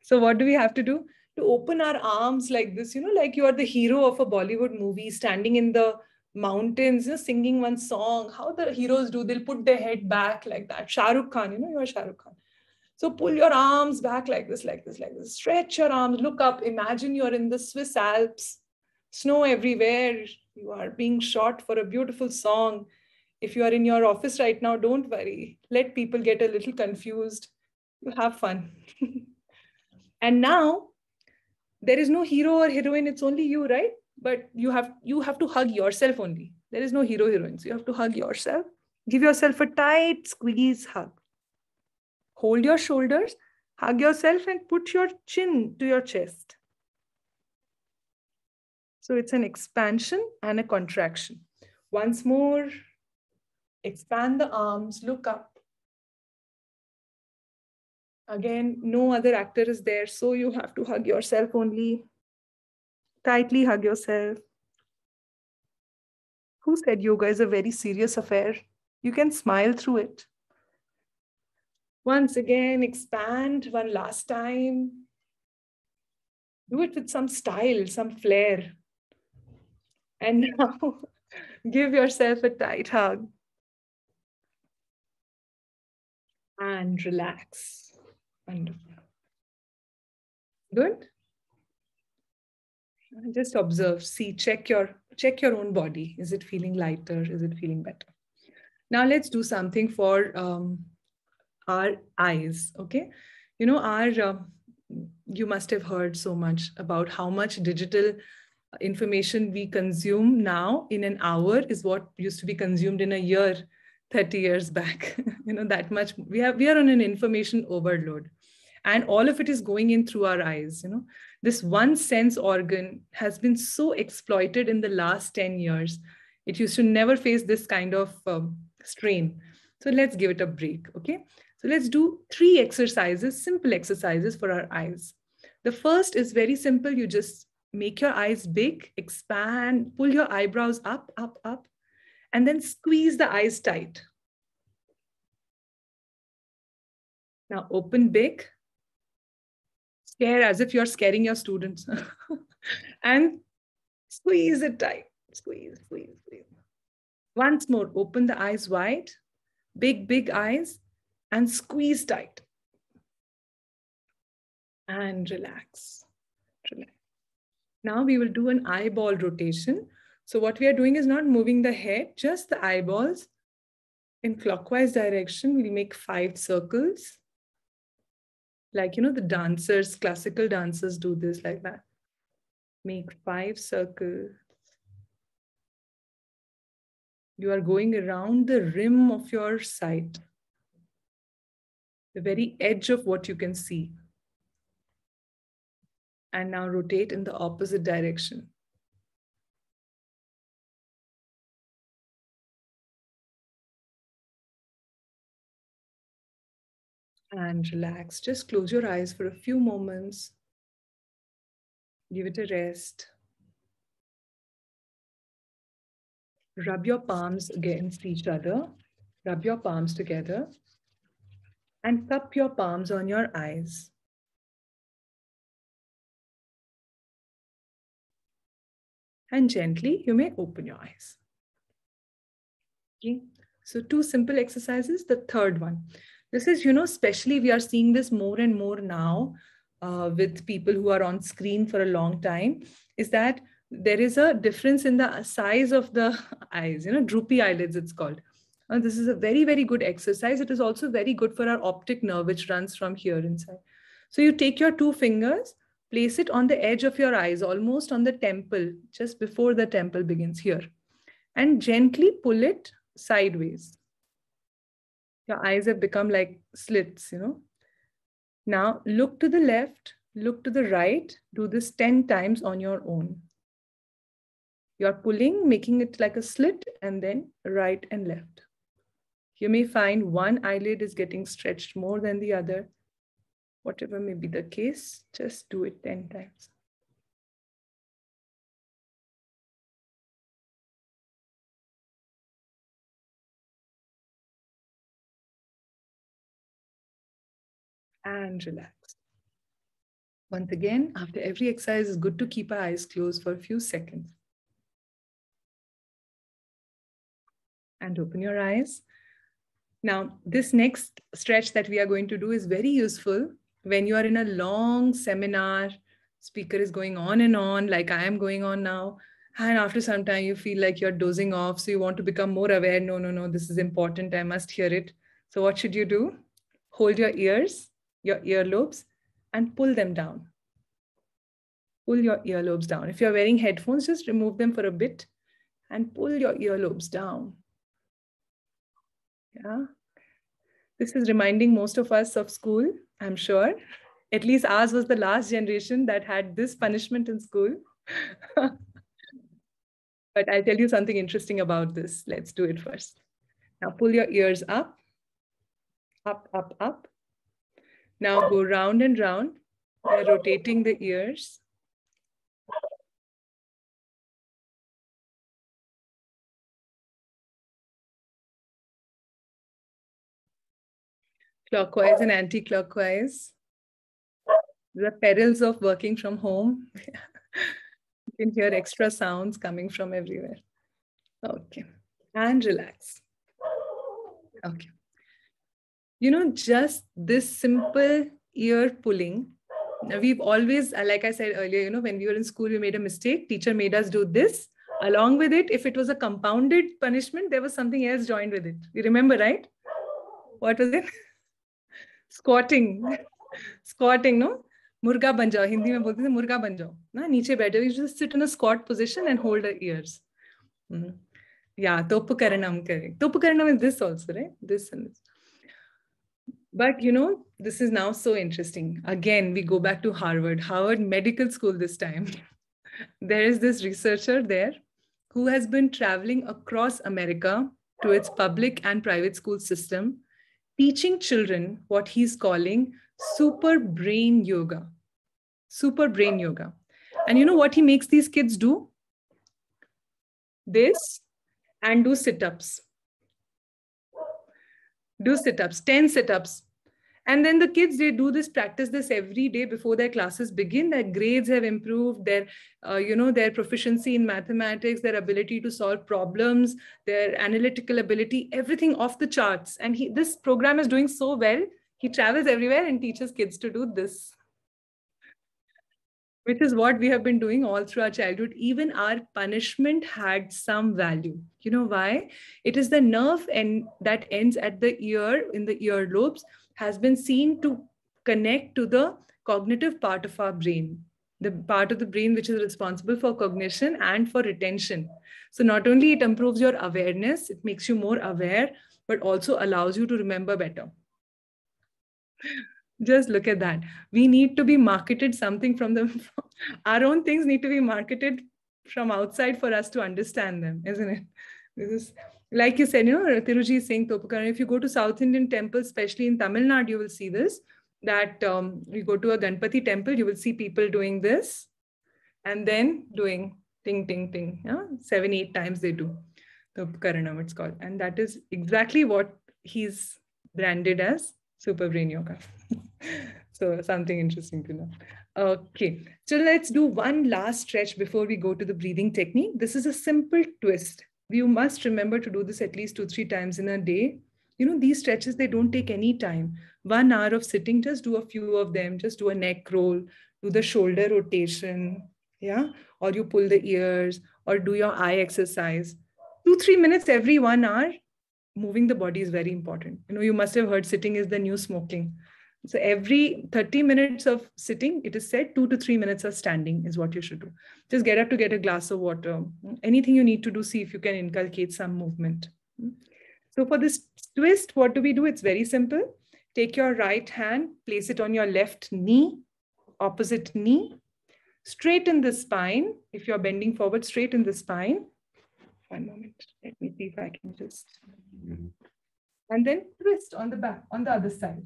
so what do we have to do? To open our arms like this, you know, like you are the hero of a Bollywood movie standing in the mountains, you know, singing one song. How the heroes do, they'll put their head back like that. Shah Rukh Khan, you know, you're Shah Rukh Khan. So pull your arms back like this, like this, like this. Stretch your arms, look up. Imagine you're in the Swiss Alps, snow everywhere. You are being shot for a beautiful song. If you are in your office right now, don't worry. Let people get a little confused. You have fun. and now there is no hero or heroine, it's only you, right? but you have you have to hug yourself only there is no hero heroine so you have to hug yourself give yourself a tight squeeze hug hold your shoulders hug yourself and put your chin to your chest so it's an expansion and a contraction once more expand the arms look up again no other actor is there so you have to hug yourself only Tightly hug yourself. Who said yoga is a very serious affair? You can smile through it. Once again, expand one last time. Do it with some style, some flair. And now give yourself a tight hug. And relax. Wonderful. Good? just observe see check your check your own body is it feeling lighter is it feeling better now let's do something for um, our eyes okay you know our uh, you must have heard so much about how much digital information we consume now in an hour is what used to be consumed in a year 30 years back you know that much we have we are on an information overload and all of it is going in through our eyes you know this one sense organ has been so exploited in the last 10 years it used to never face this kind of um, strain so let's give it a break okay so let's do three exercises simple exercises for our eyes the first is very simple you just make your eyes big expand pull your eyebrows up up up and then squeeze the eyes tight now open big scare as if you're scaring your students and squeeze it tight squeeze squeeze squeeze once more open the eyes wide big big eyes and squeeze tight and relax relax now we will do an eyeball rotation so what we are doing is not moving the head just the eyeballs in clockwise direction we'll make five circles like you know the dancers classical dancers do this like that make five circles you are going around the rim of your sight the very edge of what you can see and now rotate in the opposite direction and relax. Just close your eyes for a few moments. Give it a rest. Rub your palms against each other. Rub your palms together and cup your palms on your eyes. And gently, you may open your eyes. Okay. So two simple exercises, the third one this is you know especially we are seeing this more and more now uh, with people who are on screen for a long time is that there is a difference in the size of the eyes you know droopy eyelids it's called and uh, this is a very very good exercise it is also very good for our optic nerve which runs from here inside so you take your two fingers place it on the edge of your eyes almost on the temple just before the temple begins here and gently pull it sideways your eyes have become like slits, you know. Now look to the left, look to the right, do this 10 times on your own. You're pulling, making it like a slit, and then right and left. You may find one eyelid is getting stretched more than the other. Whatever may be the case, just do it 10 times. and relax. Once again, after every exercise, it's good to keep our eyes closed for a few seconds. And open your eyes. Now, this next stretch that we are going to do is very useful when you are in a long seminar, speaker is going on and on, like I am going on now. And after some time, you feel like you're dozing off. So you want to become more aware. No, no, no, this is important. I must hear it. So, what should you do? Hold your ears your earlobes and pull them down. Pull your earlobes down. If you're wearing headphones, just remove them for a bit and pull your earlobes down. Yeah. This is reminding most of us of school, I'm sure. At least ours was the last generation that had this punishment in school. but I'll tell you something interesting about this. Let's do it first. Now pull your ears up, up, up, up. Now go round and round, rotating the ears. Clockwise and anti-clockwise. The perils of working from home. you can hear extra sounds coming from everywhere. Okay, and relax. Okay you know just this simple ear pulling we've always uh, like i said earlier you know when we were in school we made a mistake teacher made us do this along with it if it was a compounded punishment there was something else joined with it you remember right what was it squatting squatting no Murga बन जाओ हिंदी में बोलते banja. मुर्गा बन जाओ ना नीचे sit in a squat position and hold position ears. Hold ears या तोपकरणम करें तोपकरणम is this also right this and this but you know, this is now so interesting. Again, we go back to Harvard, Harvard Medical School this time. there is this researcher there who has been traveling across America to its public and private school system, teaching children what he's calling super brain yoga. Super brain yoga. And you know what he makes these kids do? This and do sit ups do sit ups, 10 sit ups. And then the kids, they do this, practice this every day before their classes begin. Their grades have improved, their, uh, you know, their proficiency in mathematics, their ability to solve problems, their analytical ability, everything off the charts. And he, this program is doing so well. He travels everywhere and teaches kids to do this which is what we have been doing all through our childhood even our punishment had some value you know why it is the nerve and that ends at the ear in the earlobes has been seen to connect to the cognitive part of our brain the part of the brain which is responsible for cognition and for retention so not only it improves your awareness it makes you more aware but also allows you to remember better just look at that we need to be marketed something from them our own things need to be marketed from outside for us to understand them isn't it this is like you said you know tiruji is saying topakaran if you go to south indian temples especially in tamil nadu you will see this that um, you go to a ganpati temple you will see people doing this and then doing ting ting ting yeah? seven eight times they do topakaranam it's called and that is exactly what he's branded as super brain yoga so something interesting to know. Okay, so let's do one last stretch before we go to the breathing technique. This is a simple twist. You must remember to do this at least two, three times in a day. You know, these stretches, they don't take any time. One hour of sitting, just do a few of them, just do a neck roll, do the shoulder rotation, yeah, or you pull the ears, or do your eye exercise. Two, three minutes every one hour, moving the body is very important. You know, you must have heard sitting is the new smoking. So every 30 minutes of sitting, it is said two to three minutes of standing is what you should do. Just get up to get a glass of water. Anything you need to do, see if you can inculcate some movement. So for this twist, what do we do? It's very simple. Take your right hand, place it on your left knee, opposite knee, straighten the spine. If you're bending forward, straighten the spine. One moment, let me see if I can just. Mm-hmm. And then twist on the back, on the other side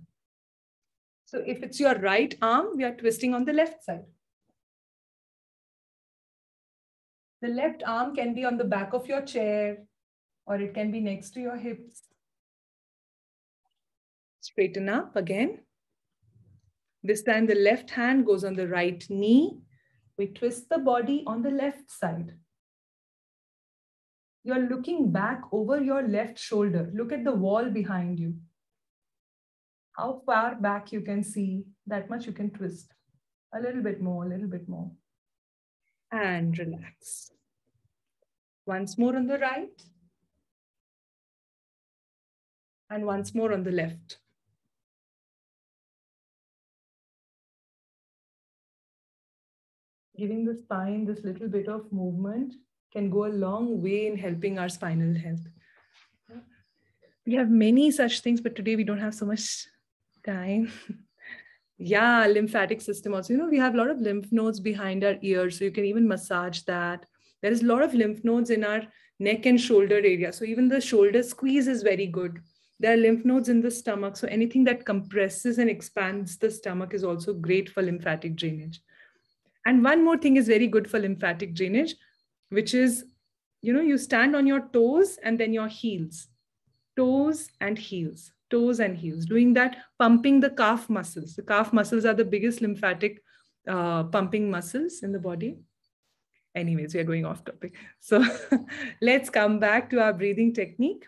so if it's your right arm, we are twisting on the left side. The left arm can be on the back of your chair or it can be next to your hips. Straighten up again. This time the left hand goes on the right knee. We twist the body on the left side. You're looking back over your left shoulder. Look at the wall behind you how far back you can see, that much you can twist. A little bit more, a little bit more. And relax. Once more on the right. And once more on the left. Giving the spine this little bit of movement can go a long way in helping our spinal health we have many such things, but today we don't have so much time. yeah, lymphatic system also. You know, we have a lot of lymph nodes behind our ears, so you can even massage that. There is a lot of lymph nodes in our neck and shoulder area. So even the shoulder squeeze is very good. There are lymph nodes in the stomach. So anything that compresses and expands the stomach is also great for lymphatic drainage. And one more thing is very good for lymphatic drainage, which is, you know, you stand on your toes and then your heels, toes and heels toes and heels doing that pumping the calf muscles the calf muscles are the biggest lymphatic uh, pumping muscles in the body anyways we are going off topic so let's come back to our breathing technique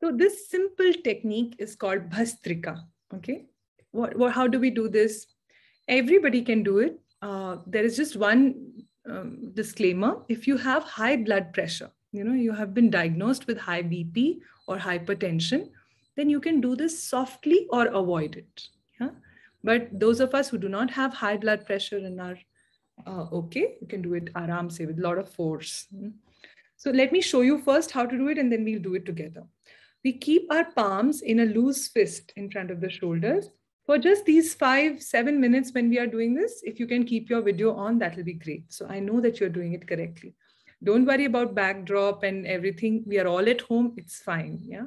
so this simple technique is called bhastrika okay what, what how do we do this everybody can do it uh, there is just one um, disclaimer if you have high blood pressure you know you have been diagnosed with high bp or hypertension then you can do this softly or avoid it yeah but those of us who do not have high blood pressure and are uh, okay you can do it aram se with a lot of force hmm? so let me show you first how to do it and then we'll do it together we keep our palms in a loose fist in front of the shoulders for just these five, seven minutes when we are doing this, if you can keep your video on, that will be great. So I know that you're doing it correctly don't worry about backdrop and everything we are all at home it's fine yeah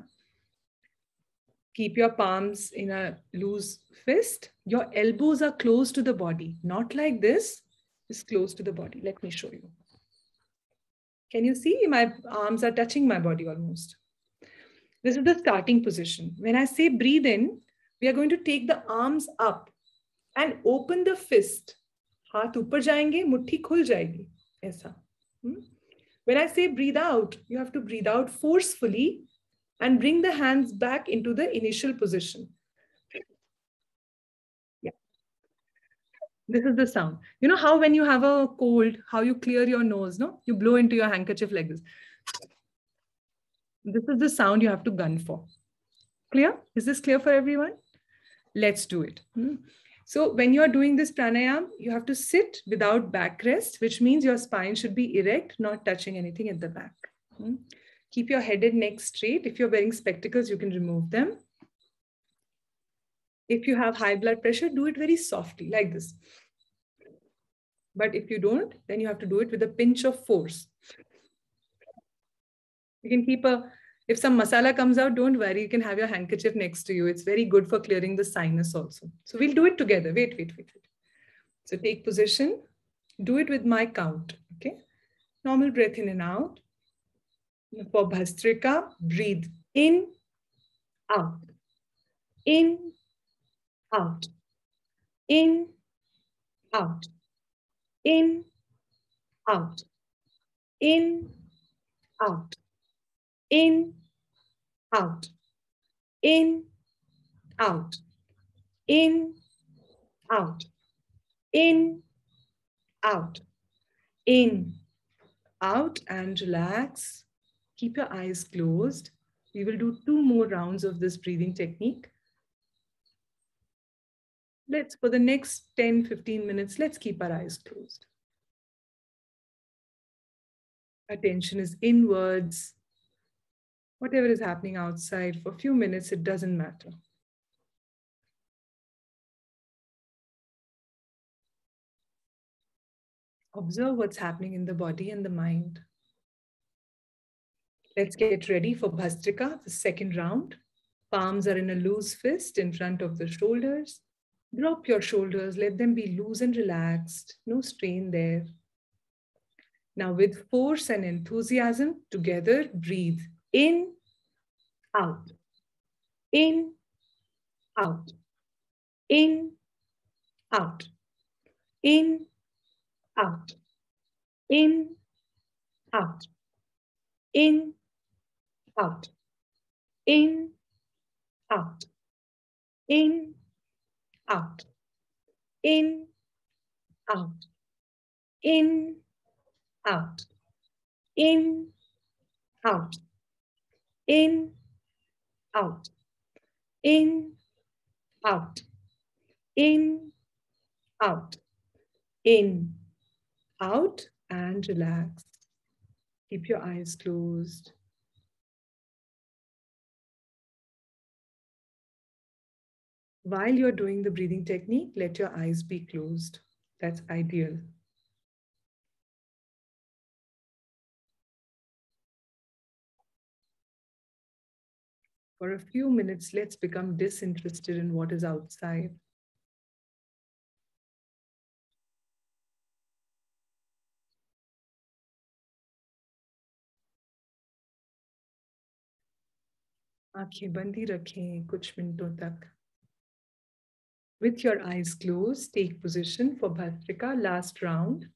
keep your palms in a loose fist your elbows are close to the body not like this is close to the body let me show you can you see my arms are touching my body almost this is the starting position when i say breathe in we are going to take the arms up and open the fist हाथ ऊपर जाएंगे मुट्ठी खुल जाएगी ऐसा hmm? When I say breathe out, you have to breathe out forcefully and bring the hands back into the initial position. Yeah. This is the sound. You know how when you have a cold, how you clear your nose, no? You blow into your handkerchief like this. This is the sound you have to gun for. Clear? Is this clear for everyone? Let's do it. Hmm? So when you are doing this pranayam, you have to sit without backrest, which means your spine should be erect, not touching anything at the back. Hmm? Keep your head and neck straight. If you're wearing spectacles, you can remove them. If you have high blood pressure, do it very softly like this. But if you don't, then you have to do it with a pinch of force. You can keep a if some masala comes out, don't worry. You can have your handkerchief next to you. It's very good for clearing the sinus also. So we'll do it together. Wait, wait, wait. wait. So take position. Do it with my count. Okay. Normal breath in and out. For Bhastrika, breathe in, out. In, out. In, out. In, out. In, out in, out, in, out, in, out, in, out, in, out and relax. Keep your eyes closed. We will do two more rounds of this breathing technique. Let's, for the next 10, 15 minutes, let's keep our eyes closed. Attention is inwards whatever is happening outside for a few minutes, it doesn't matter. Observe what's happening in the body and the mind. Let's get ready for Bhastrika, the second round. Palms are in a loose fist in front of the shoulders. Drop your shoulders, let them be loose and relaxed, no strain there. Now, with force and enthusiasm, together breathe in out, in, out, in, out, in, out, in, out, in, out, in, out, in, out, in, out, in, out, in, out, in, out, in, out, in, out, in, out, and relax. Keep your eyes closed. While you're doing the breathing technique, let your eyes be closed. That's ideal. For a few minutes, let's become disinterested in what is outside. आंखें बंदी रखें कुछ मिनटों तक With your eyes closed, take position for Bhastrika, last round.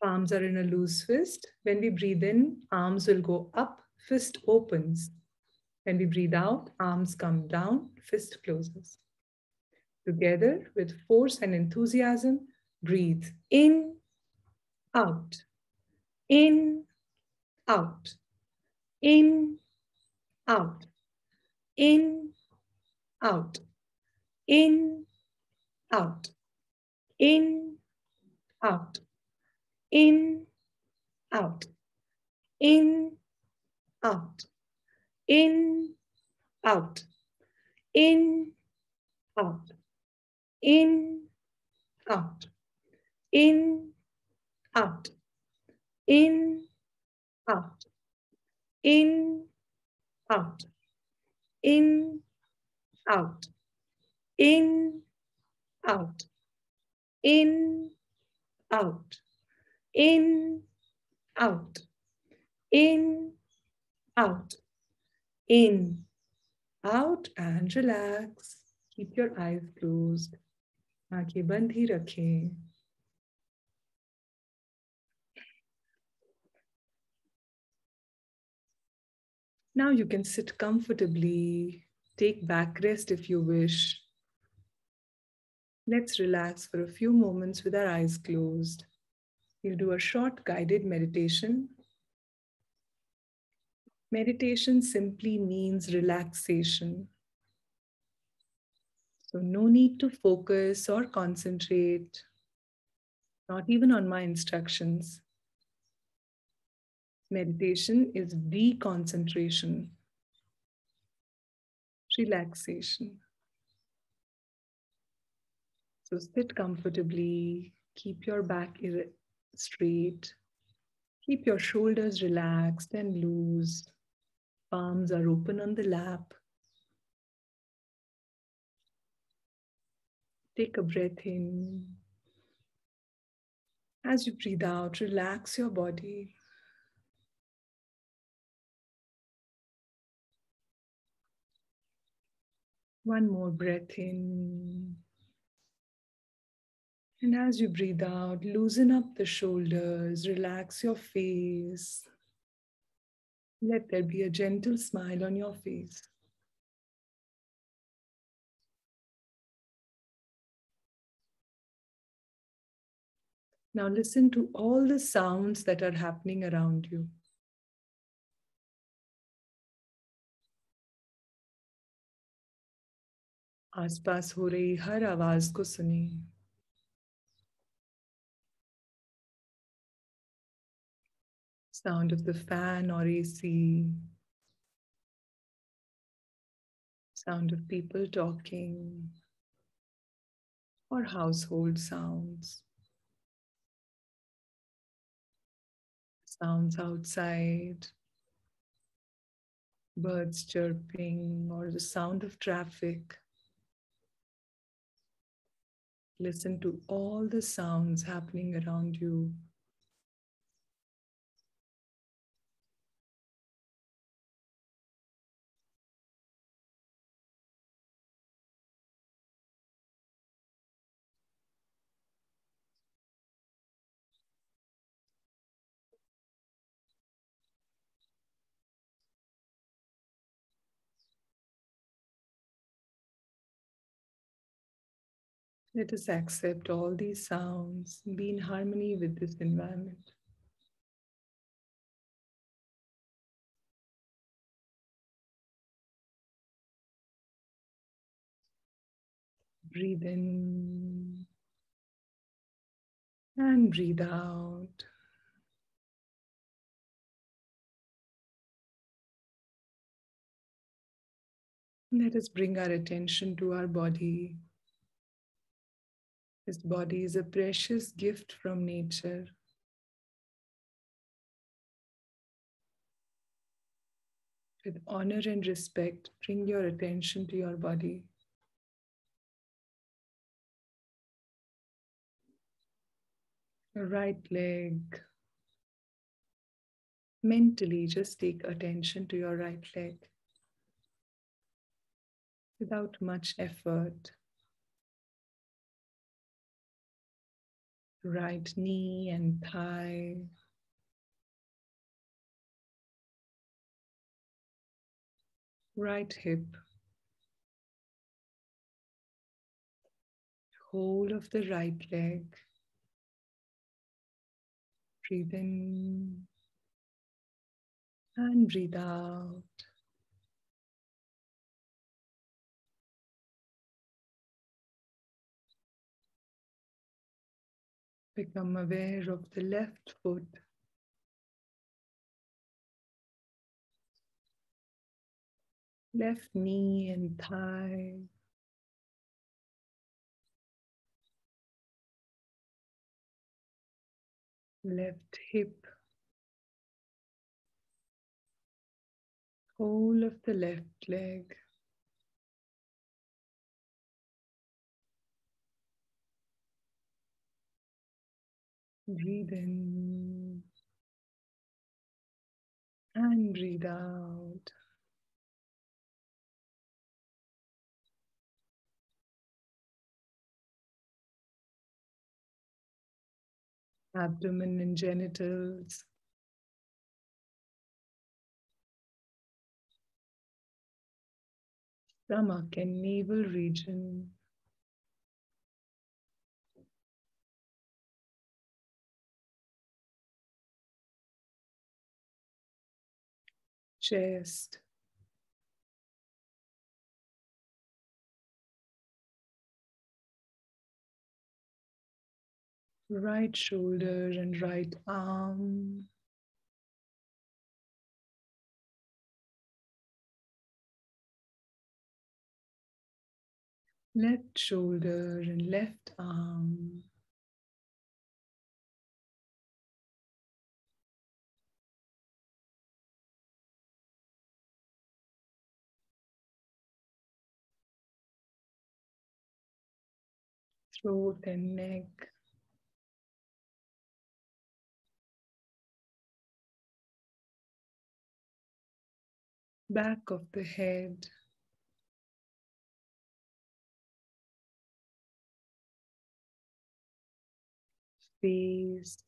Arms are in a loose fist. When we breathe in, arms will go up, fist opens. When we breathe out, arms come down, fist closes. Together with force and enthusiasm, breathe in, out, in, out, in, out, in, out, in, out, in, out, in, out, in, out in, out, in, out, in, out, in, out, in, out, in, out, in, out, in, out, in, out, in, out, in, out. In, out and relax. Keep your eyes closed. आंखें बंद ही रखें Now you can sit comfortably, take back rest if you wish. Let's relax for a few moments with our eyes closed. We'll do a short guided meditation Meditation simply means relaxation. So, no need to focus or concentrate, not even on my instructions. Meditation is deconcentration, relaxation. So, sit comfortably, keep your back straight, keep your shoulders relaxed and loose. Palms are open on the lap. Take a breath in. As you breathe out, relax your body. One more breath in. And as you breathe out, loosen up the shoulders, relax your face. Let there be a gentle smile on your face. Now listen to all the sounds that are happening around you. आसपास हो रही हर आवाज को सुनिए sound of the fan or AC, sound of people talking, or household sounds, sounds outside, birds chirping, or the sound of traffic. Listen to all the sounds happening around you Let us accept all these sounds, be in harmony with this environment. Breathe in and breathe out. Let us bring our attention to our body. This body is a precious gift from nature. With honor and respect, bring your attention to your body. right leg. Mentally, just take attention to your right leg without much effort. right knee and thigh. Right hip. Whole of the right leg. Breathe in and breathe out. become aware of the left foot. Left knee and thigh. Left hip. Whole of the left leg. breathe in and breathe out. Abdomen and genitals. Stomach and navel region. chest. Right shoulder and right arm. Left shoulder and left arm. throat and neck. Back of the head. Face.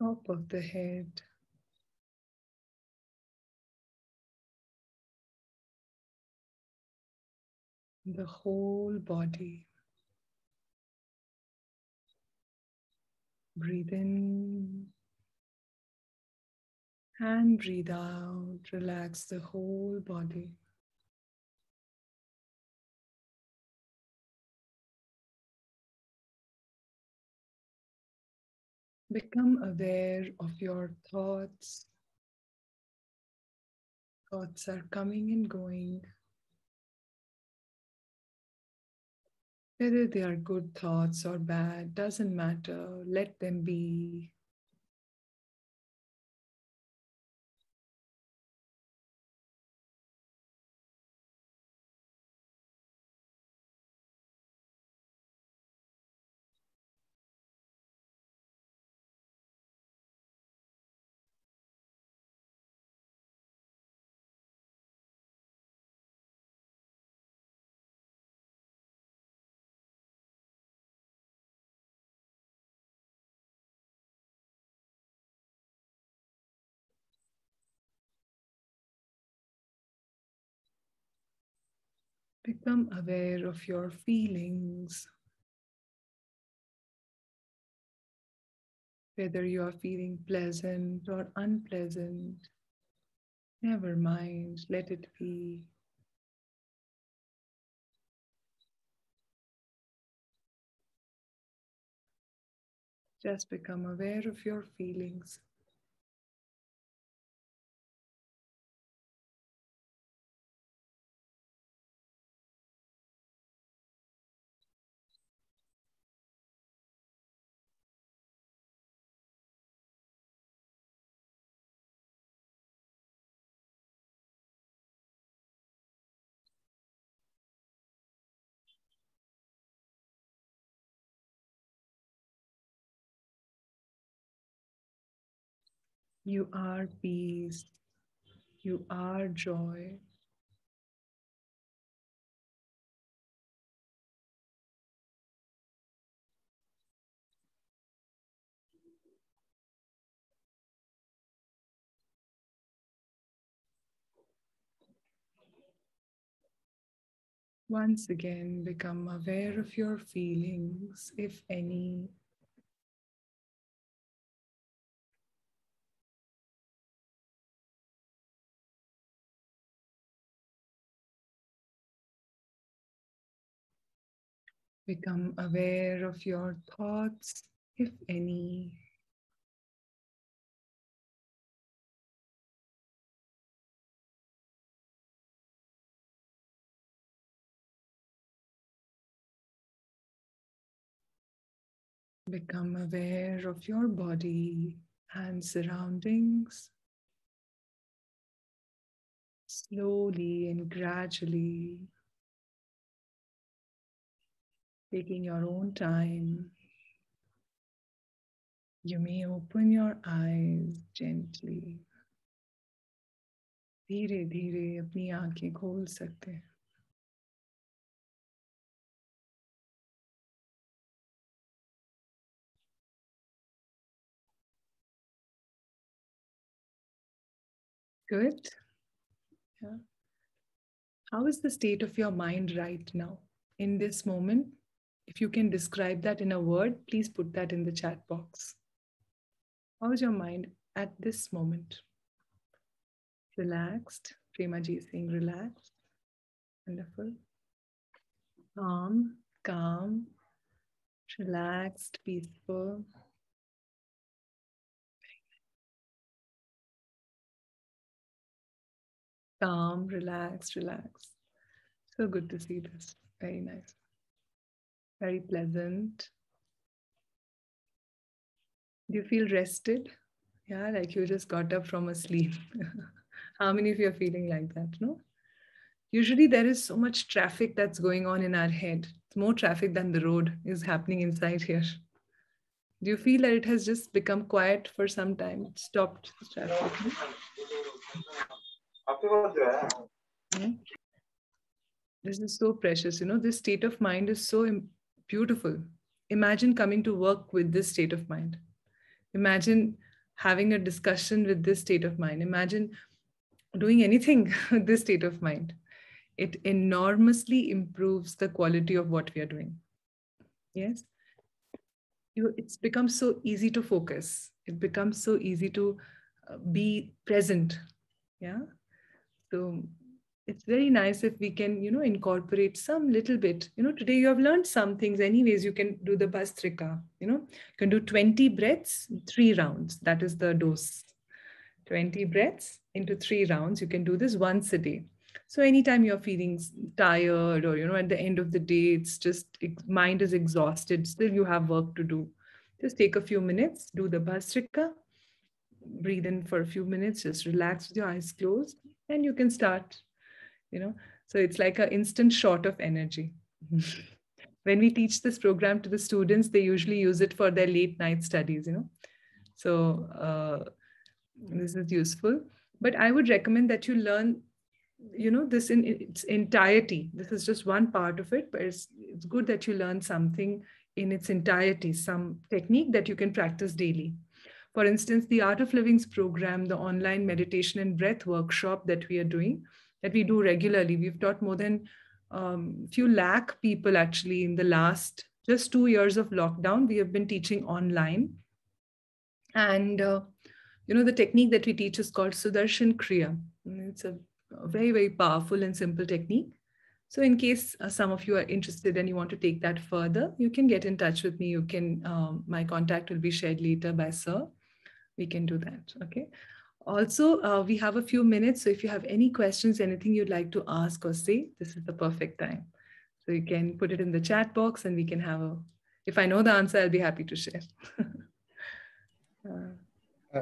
Top of the head. the whole body. Breathe in and breathe out. Relax the whole body. Become aware of your thoughts. Thoughts are coming and going. whether they are good thoughts or bad doesn't matter let them be Become aware of your feelings. Whether you are feeling pleasant or unpleasant, never mind, let it be. Just become aware of your feelings. You are peace. You are joy. Once again, become aware of your feelings, if any, Become aware of your thoughts, if any. Become aware of your body and surroundings. Slowly and gradually taking your own time. You may open your eyes gently. धीरे धीरे अपनी आंखें खोल सकते हैं Good. Yeah. How is the state of your mind right now in this moment? If you can describe that in a word, please put that in the chat box. How is your mind at this moment? Relaxed. Prema ji is saying relaxed. Wonderful. Calm, calm, relaxed, peaceful. Calm, relaxed, relaxed. So good to see this. Very nice very pleasant. Do you feel rested? Yeah, like you just got up from a sleep. How many of you are feeling like that? No? Usually there is so much traffic that's going on in our head. It's more traffic than the road is happening inside here. Do you feel that it has just become quiet for some time? It stopped traffic. Hmm? This is so precious. You know, this state of mind is so Beautiful. Imagine coming to work with this state of mind. Imagine having a discussion with this state of mind. Imagine doing anything with this state of mind. It enormously improves the quality of what we are doing. Yes. You, it's become so easy to focus. It becomes so easy to uh, be present. Yeah. So it's very nice if we can you know incorporate some little bit you know today you have learned some things anyways you can do the bastrika you know you can do 20 breaths three rounds that is the dose 20 breaths into three rounds you can do this once a day so anytime you're feeling tired or you know at the end of the day it's just mind is exhausted still you have work to do just take a few minutes do the bastrika breathe in for a few minutes just relax with your eyes closed and you can start you know so it's like an instant shot of energy when we teach this program to the students they usually use it for their late night studies you know so uh, this is useful but i would recommend that you learn you know this in its entirety this is just one part of it but it's, it's good that you learn something in its entirety some technique that you can practice daily for instance the art of living's program the online meditation and breath workshop that we are doing that we do regularly. We've taught more than um, few lakh people actually in the last just two years of lockdown. We have been teaching online, and uh, you know the technique that we teach is called Sudarshan Kriya. It's a very very powerful and simple technique. So, in case uh, some of you are interested and you want to take that further, you can get in touch with me. You can um, my contact will be shared later by Sir. We can do that. Okay also, uh, we have a few minutes. So if you have any questions, anything you'd like to ask or say, this is the perfect time. So you can put it in the chat box and we can have a, if I know the answer, I'll be happy to share. uh,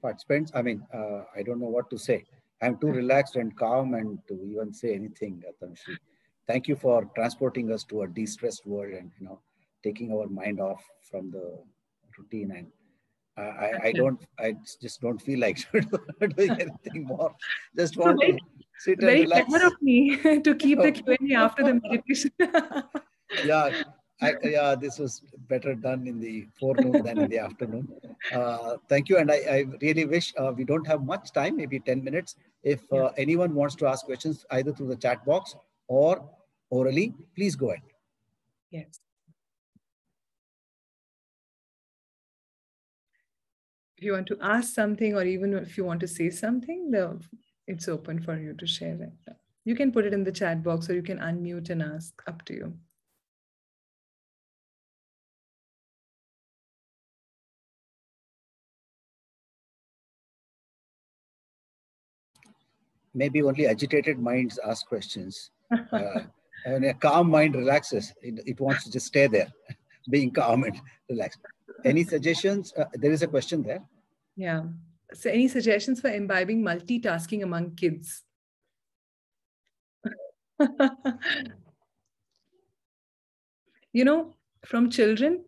participants, uh, uh, I mean, uh, I don't know what to say. I'm too relaxed and calm and to even say anything, Atamshi. Thank you for transporting us to a de-stressed world and, you know, taking our mind off from the routine and I, I, don't, I just don't feel like doing anything more. Just want so very, to sit very and relax. Very of me to keep the oh. Q&A after the meditation. yeah, I, yeah, this was better done in the forenoon than in the afternoon. Uh, thank you. And I, I really wish uh, we don't have much time, maybe 10 minutes. If uh, yeah. anyone wants to ask questions either through the chat box or orally, please go ahead. Yes. if you want to ask something or even if you want to say something, it's open for you to share it. You can put it in the chat box or you can unmute and ask, up to you. Maybe only agitated minds ask questions. uh, and a calm mind relaxes. It, it wants to just stay there, being calm and relaxed. Any suggestions? Uh, there is a question there. Yeah. So, any suggestions for imbibing multitasking among kids? you know, from children,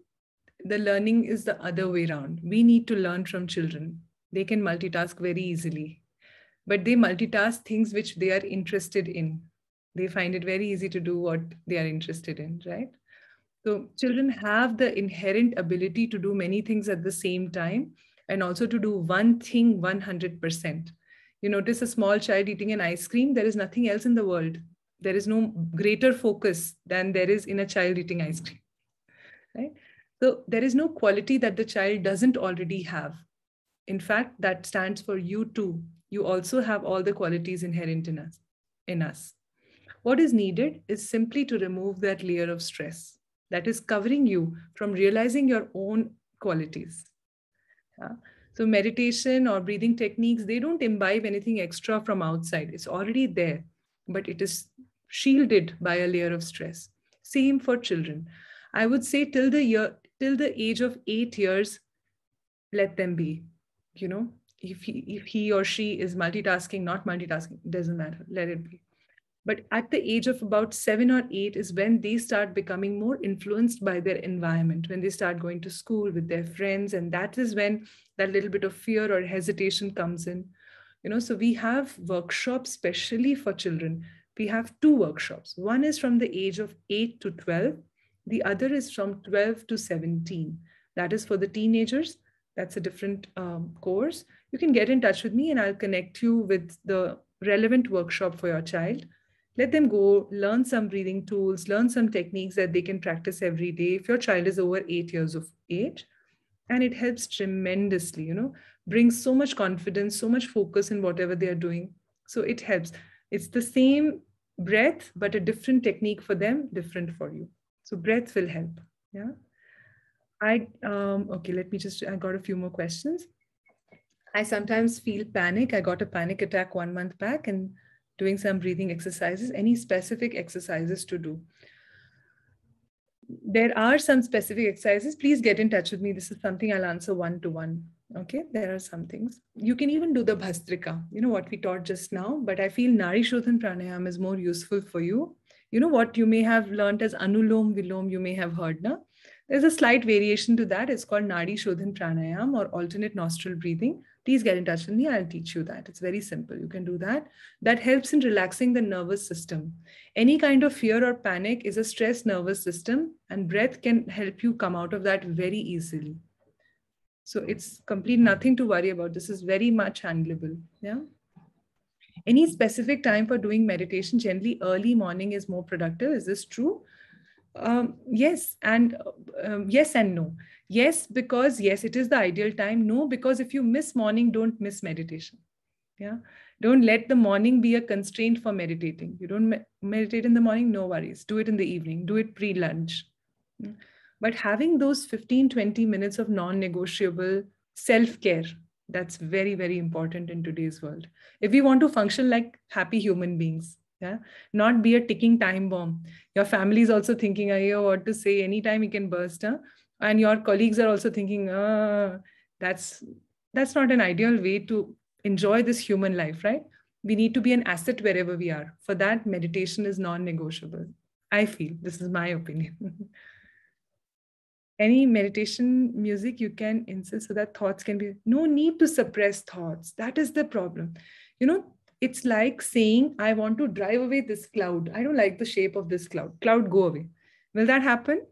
the learning is the other way around. We need to learn from children. They can multitask very easily, but they multitask things which they are interested in. They find it very easy to do what they are interested in, right? So children have the inherent ability to do many things at the same time and also to do one thing 100%. You notice a small child eating an ice cream, there is nothing else in the world. There is no greater focus than there is in a child eating ice cream. Right? So there is no quality that the child doesn't already have. In fact, that stands for you too. You also have all the qualities inherent in us. In us. What is needed is simply to remove that layer of stress that is covering you from realizing your own qualities. Yeah? So meditation or breathing techniques, they don't imbibe anything extra from outside. It's already there, but it is shielded by a layer of stress. Same for children. I would say till the year, till the age of eight years, let them be. You know, if he, if he or she is multitasking, not multitasking, doesn't matter. Let it be. But at the age of about seven or eight is when they start becoming more influenced by their environment, when they start going to school with their friends. And that is when that little bit of fear or hesitation comes in. You know, so we have workshops specially for children. We have two workshops. One is from the age of eight to 12, the other is from 12 to 17. That is for the teenagers. That's a different um, course. You can get in touch with me and I'll connect you with the relevant workshop for your child let them go learn some breathing tools learn some techniques that they can practice every day if your child is over 8 years of age and it helps tremendously you know brings so much confidence so much focus in whatever they are doing so it helps it's the same breath but a different technique for them different for you so breath will help yeah I um, okay, let me just I got a few more questions. I sometimes feel panic. I got a panic attack one month back and doing some breathing exercises, any specific exercises to do. There are some specific exercises. Please get in touch with me. This is something I'll answer one to one. Okay, there are some things. You can even do the Bhastrika, you know, what we taught just now, but I feel Nari Shodhan Pranayam is more useful for you. You know what you may have learned as Anulom Vilom, you may have heard, na? There's a slight variation to that. It's called Nadi Shodhan Pranayam or alternate nostril breathing please get in touch with me. I'll teach you that. It's very simple. You can do that. That helps in relaxing the nervous system. Any kind of fear or panic is a stressed nervous system, and breath can help you come out of that very easily. So it's complete nothing to worry about. This is very much handleable. Yeah. Any specific time for doing meditation? Generally, early morning is more productive. Is this true? Um, yes, and um, yes, and no yes because yes it is the ideal time no because if you miss morning don't miss meditation yeah don't let the morning be a constraint for meditating you don't me- meditate in the morning no worries do it in the evening do it pre lunch but having those 15 20 minutes of non negotiable self care that's very very important in today's world if we want to function like happy human beings yeah not be a ticking time bomb your family is also thinking oh what to say anytime you can burst huh? and your colleagues are also thinking ah, that's that's not an ideal way to enjoy this human life right we need to be an asset wherever we are for that meditation is non-negotiable i feel this is my opinion any meditation music you can insert so that thoughts can be no need to suppress thoughts that is the problem you know it's like saying i want to drive away this cloud i don't like the shape of this cloud cloud go away will that happen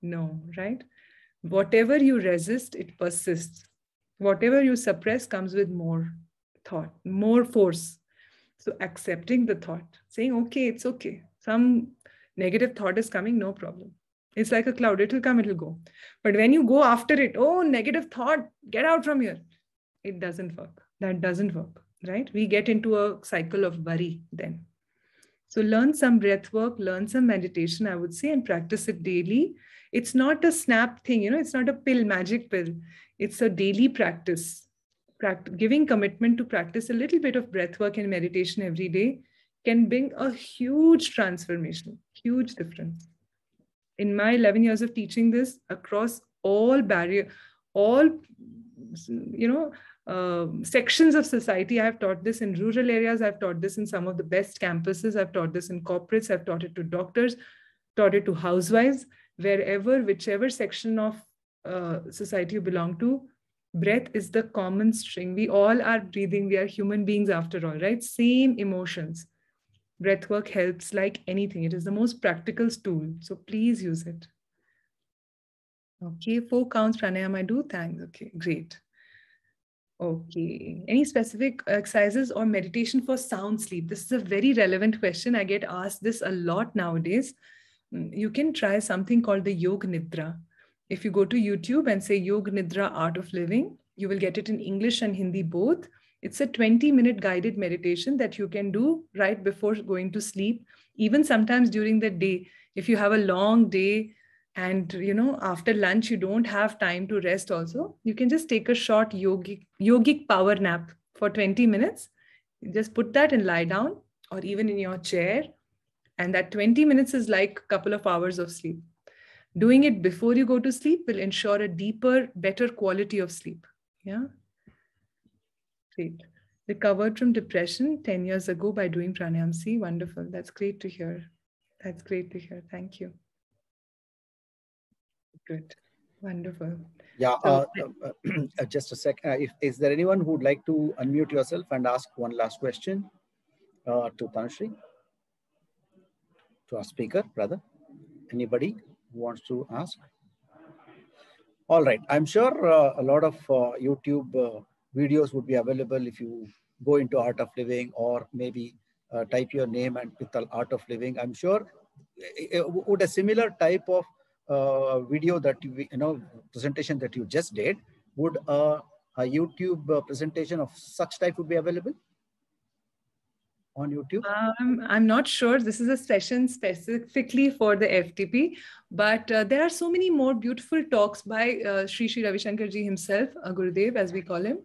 no right Whatever you resist, it persists. Whatever you suppress comes with more thought, more force. So accepting the thought, saying, okay, it's okay. Some negative thought is coming, no problem. It's like a cloud, it'll come, it'll go. But when you go after it, oh, negative thought, get out from here. It doesn't work. That doesn't work, right? We get into a cycle of worry then. So learn some breath work, learn some meditation, I would say, and practice it daily it's not a snap thing you know it's not a pill magic pill it's a daily practice Pract- giving commitment to practice a little bit of breath work and meditation every day can bring a huge transformation huge difference in my 11 years of teaching this across all barrier all you know uh, sections of society i've taught this in rural areas i've taught this in some of the best campuses i've taught this in corporates i've taught it to doctors taught it to housewives wherever, whichever section of uh, society you belong to, breath is the common string. We all are breathing. We are human beings after all, right? Same emotions. Breathwork helps like anything. It is the most practical tool. So please use it. Okay, four counts pranayama. I do. Thanks. Okay, great. Okay. Any specific exercises or meditation for sound sleep? This is a very relevant question. I get asked this a lot nowadays. Mm, you can try something called the Yog Nidra. If you go to YouTube and say Yog Nidra Art of Living, you will get it in English and Hindi both. It's a 20 minute guided meditation that you can do right before going to sleep, even sometimes during the day. If you have a long day and you know after lunch you don't have time to rest also, you can just take a short yogic yogic power nap for 20 minutes. Just put that and lie down or even in your chair and that 20 minutes is like a couple of hours of sleep. Doing it before you go to sleep will ensure a deeper, better quality of sleep. Yeah. Great. Recovered from depression 10 years ago by doing pranayamsi. Wonderful. That's great to hear. That's great to hear. Thank you. Good. Wonderful. Yeah, uh, uh, uh, uh, just a sec. Uh, if, is there anyone who would like to unmute yourself and ask one last question uh, to Tanshri? to our speaker, brother, Anybody who wants to ask? All right, I'm sure uh, a lot of uh, YouTube uh, videos would be available if you go into Art of Living or maybe uh, type your name and with Art of Living. I'm sure uh, uh, would a similar type of video that you, you know, presentation that you just did, would a YouTube presentation of such type would be available? on YouTube? Um, I'm not sure. This is a session specifically for the FTP, but uh, there are so many more beautiful talks by uh, Sri Sri Ji himself, uh, Gurudev, as we call him.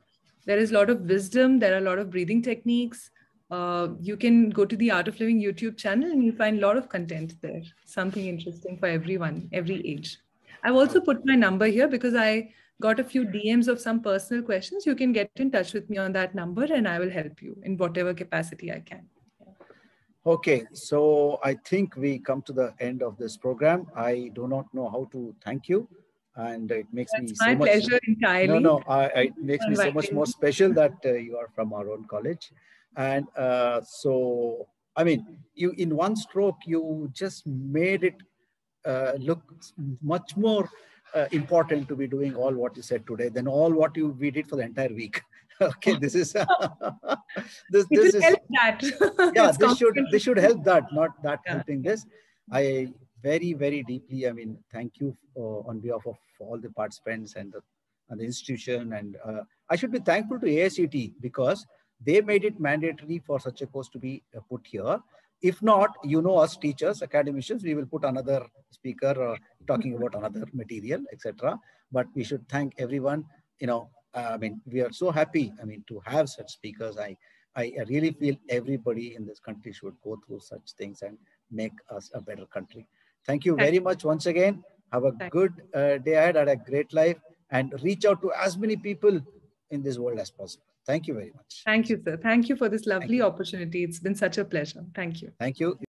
There is a lot of wisdom. There are a lot of breathing techniques. Uh, you can go to the Art of Living YouTube channel and you'll find a lot of content there. Something interesting for everyone, every age. I've also put my number here because I got a few DMs of some personal questions, you can get in touch with me on that number and I will help you in whatever capacity I can. Okay, so I think we come to the end of this program. I do not know how to thank you. And it makes That's me so much. My pleasure entirely. No, no, I, I, it makes me so much more special that uh, you are from our own college. And uh, so, I mean, you in one stroke, you just made it uh, look much more uh, important to be doing all what you said today than all what you we did for the entire week okay this is this it this is help that yeah this should this should help that not that yeah. helping this i very very deeply i mean thank you uh, on behalf of all the participants and the, and the institution and uh, i should be thankful to ASUT because they made it mandatory for such a course to be uh, put here if not, you know us teachers, academicians, we will put another speaker uh, talking about another material, etc. But we should thank everyone. You know, uh, I mean, we are so happy. I mean, to have such speakers. I, I really feel everybody in this country should go through such things and make us a better country. Thank you very much once again. Have a good uh, day ahead and a great life and reach out to as many people in this world as possible. Thank you very much. Thank you, sir. Thank you for this lovely opportunity. It's been such a pleasure. Thank you. Thank you.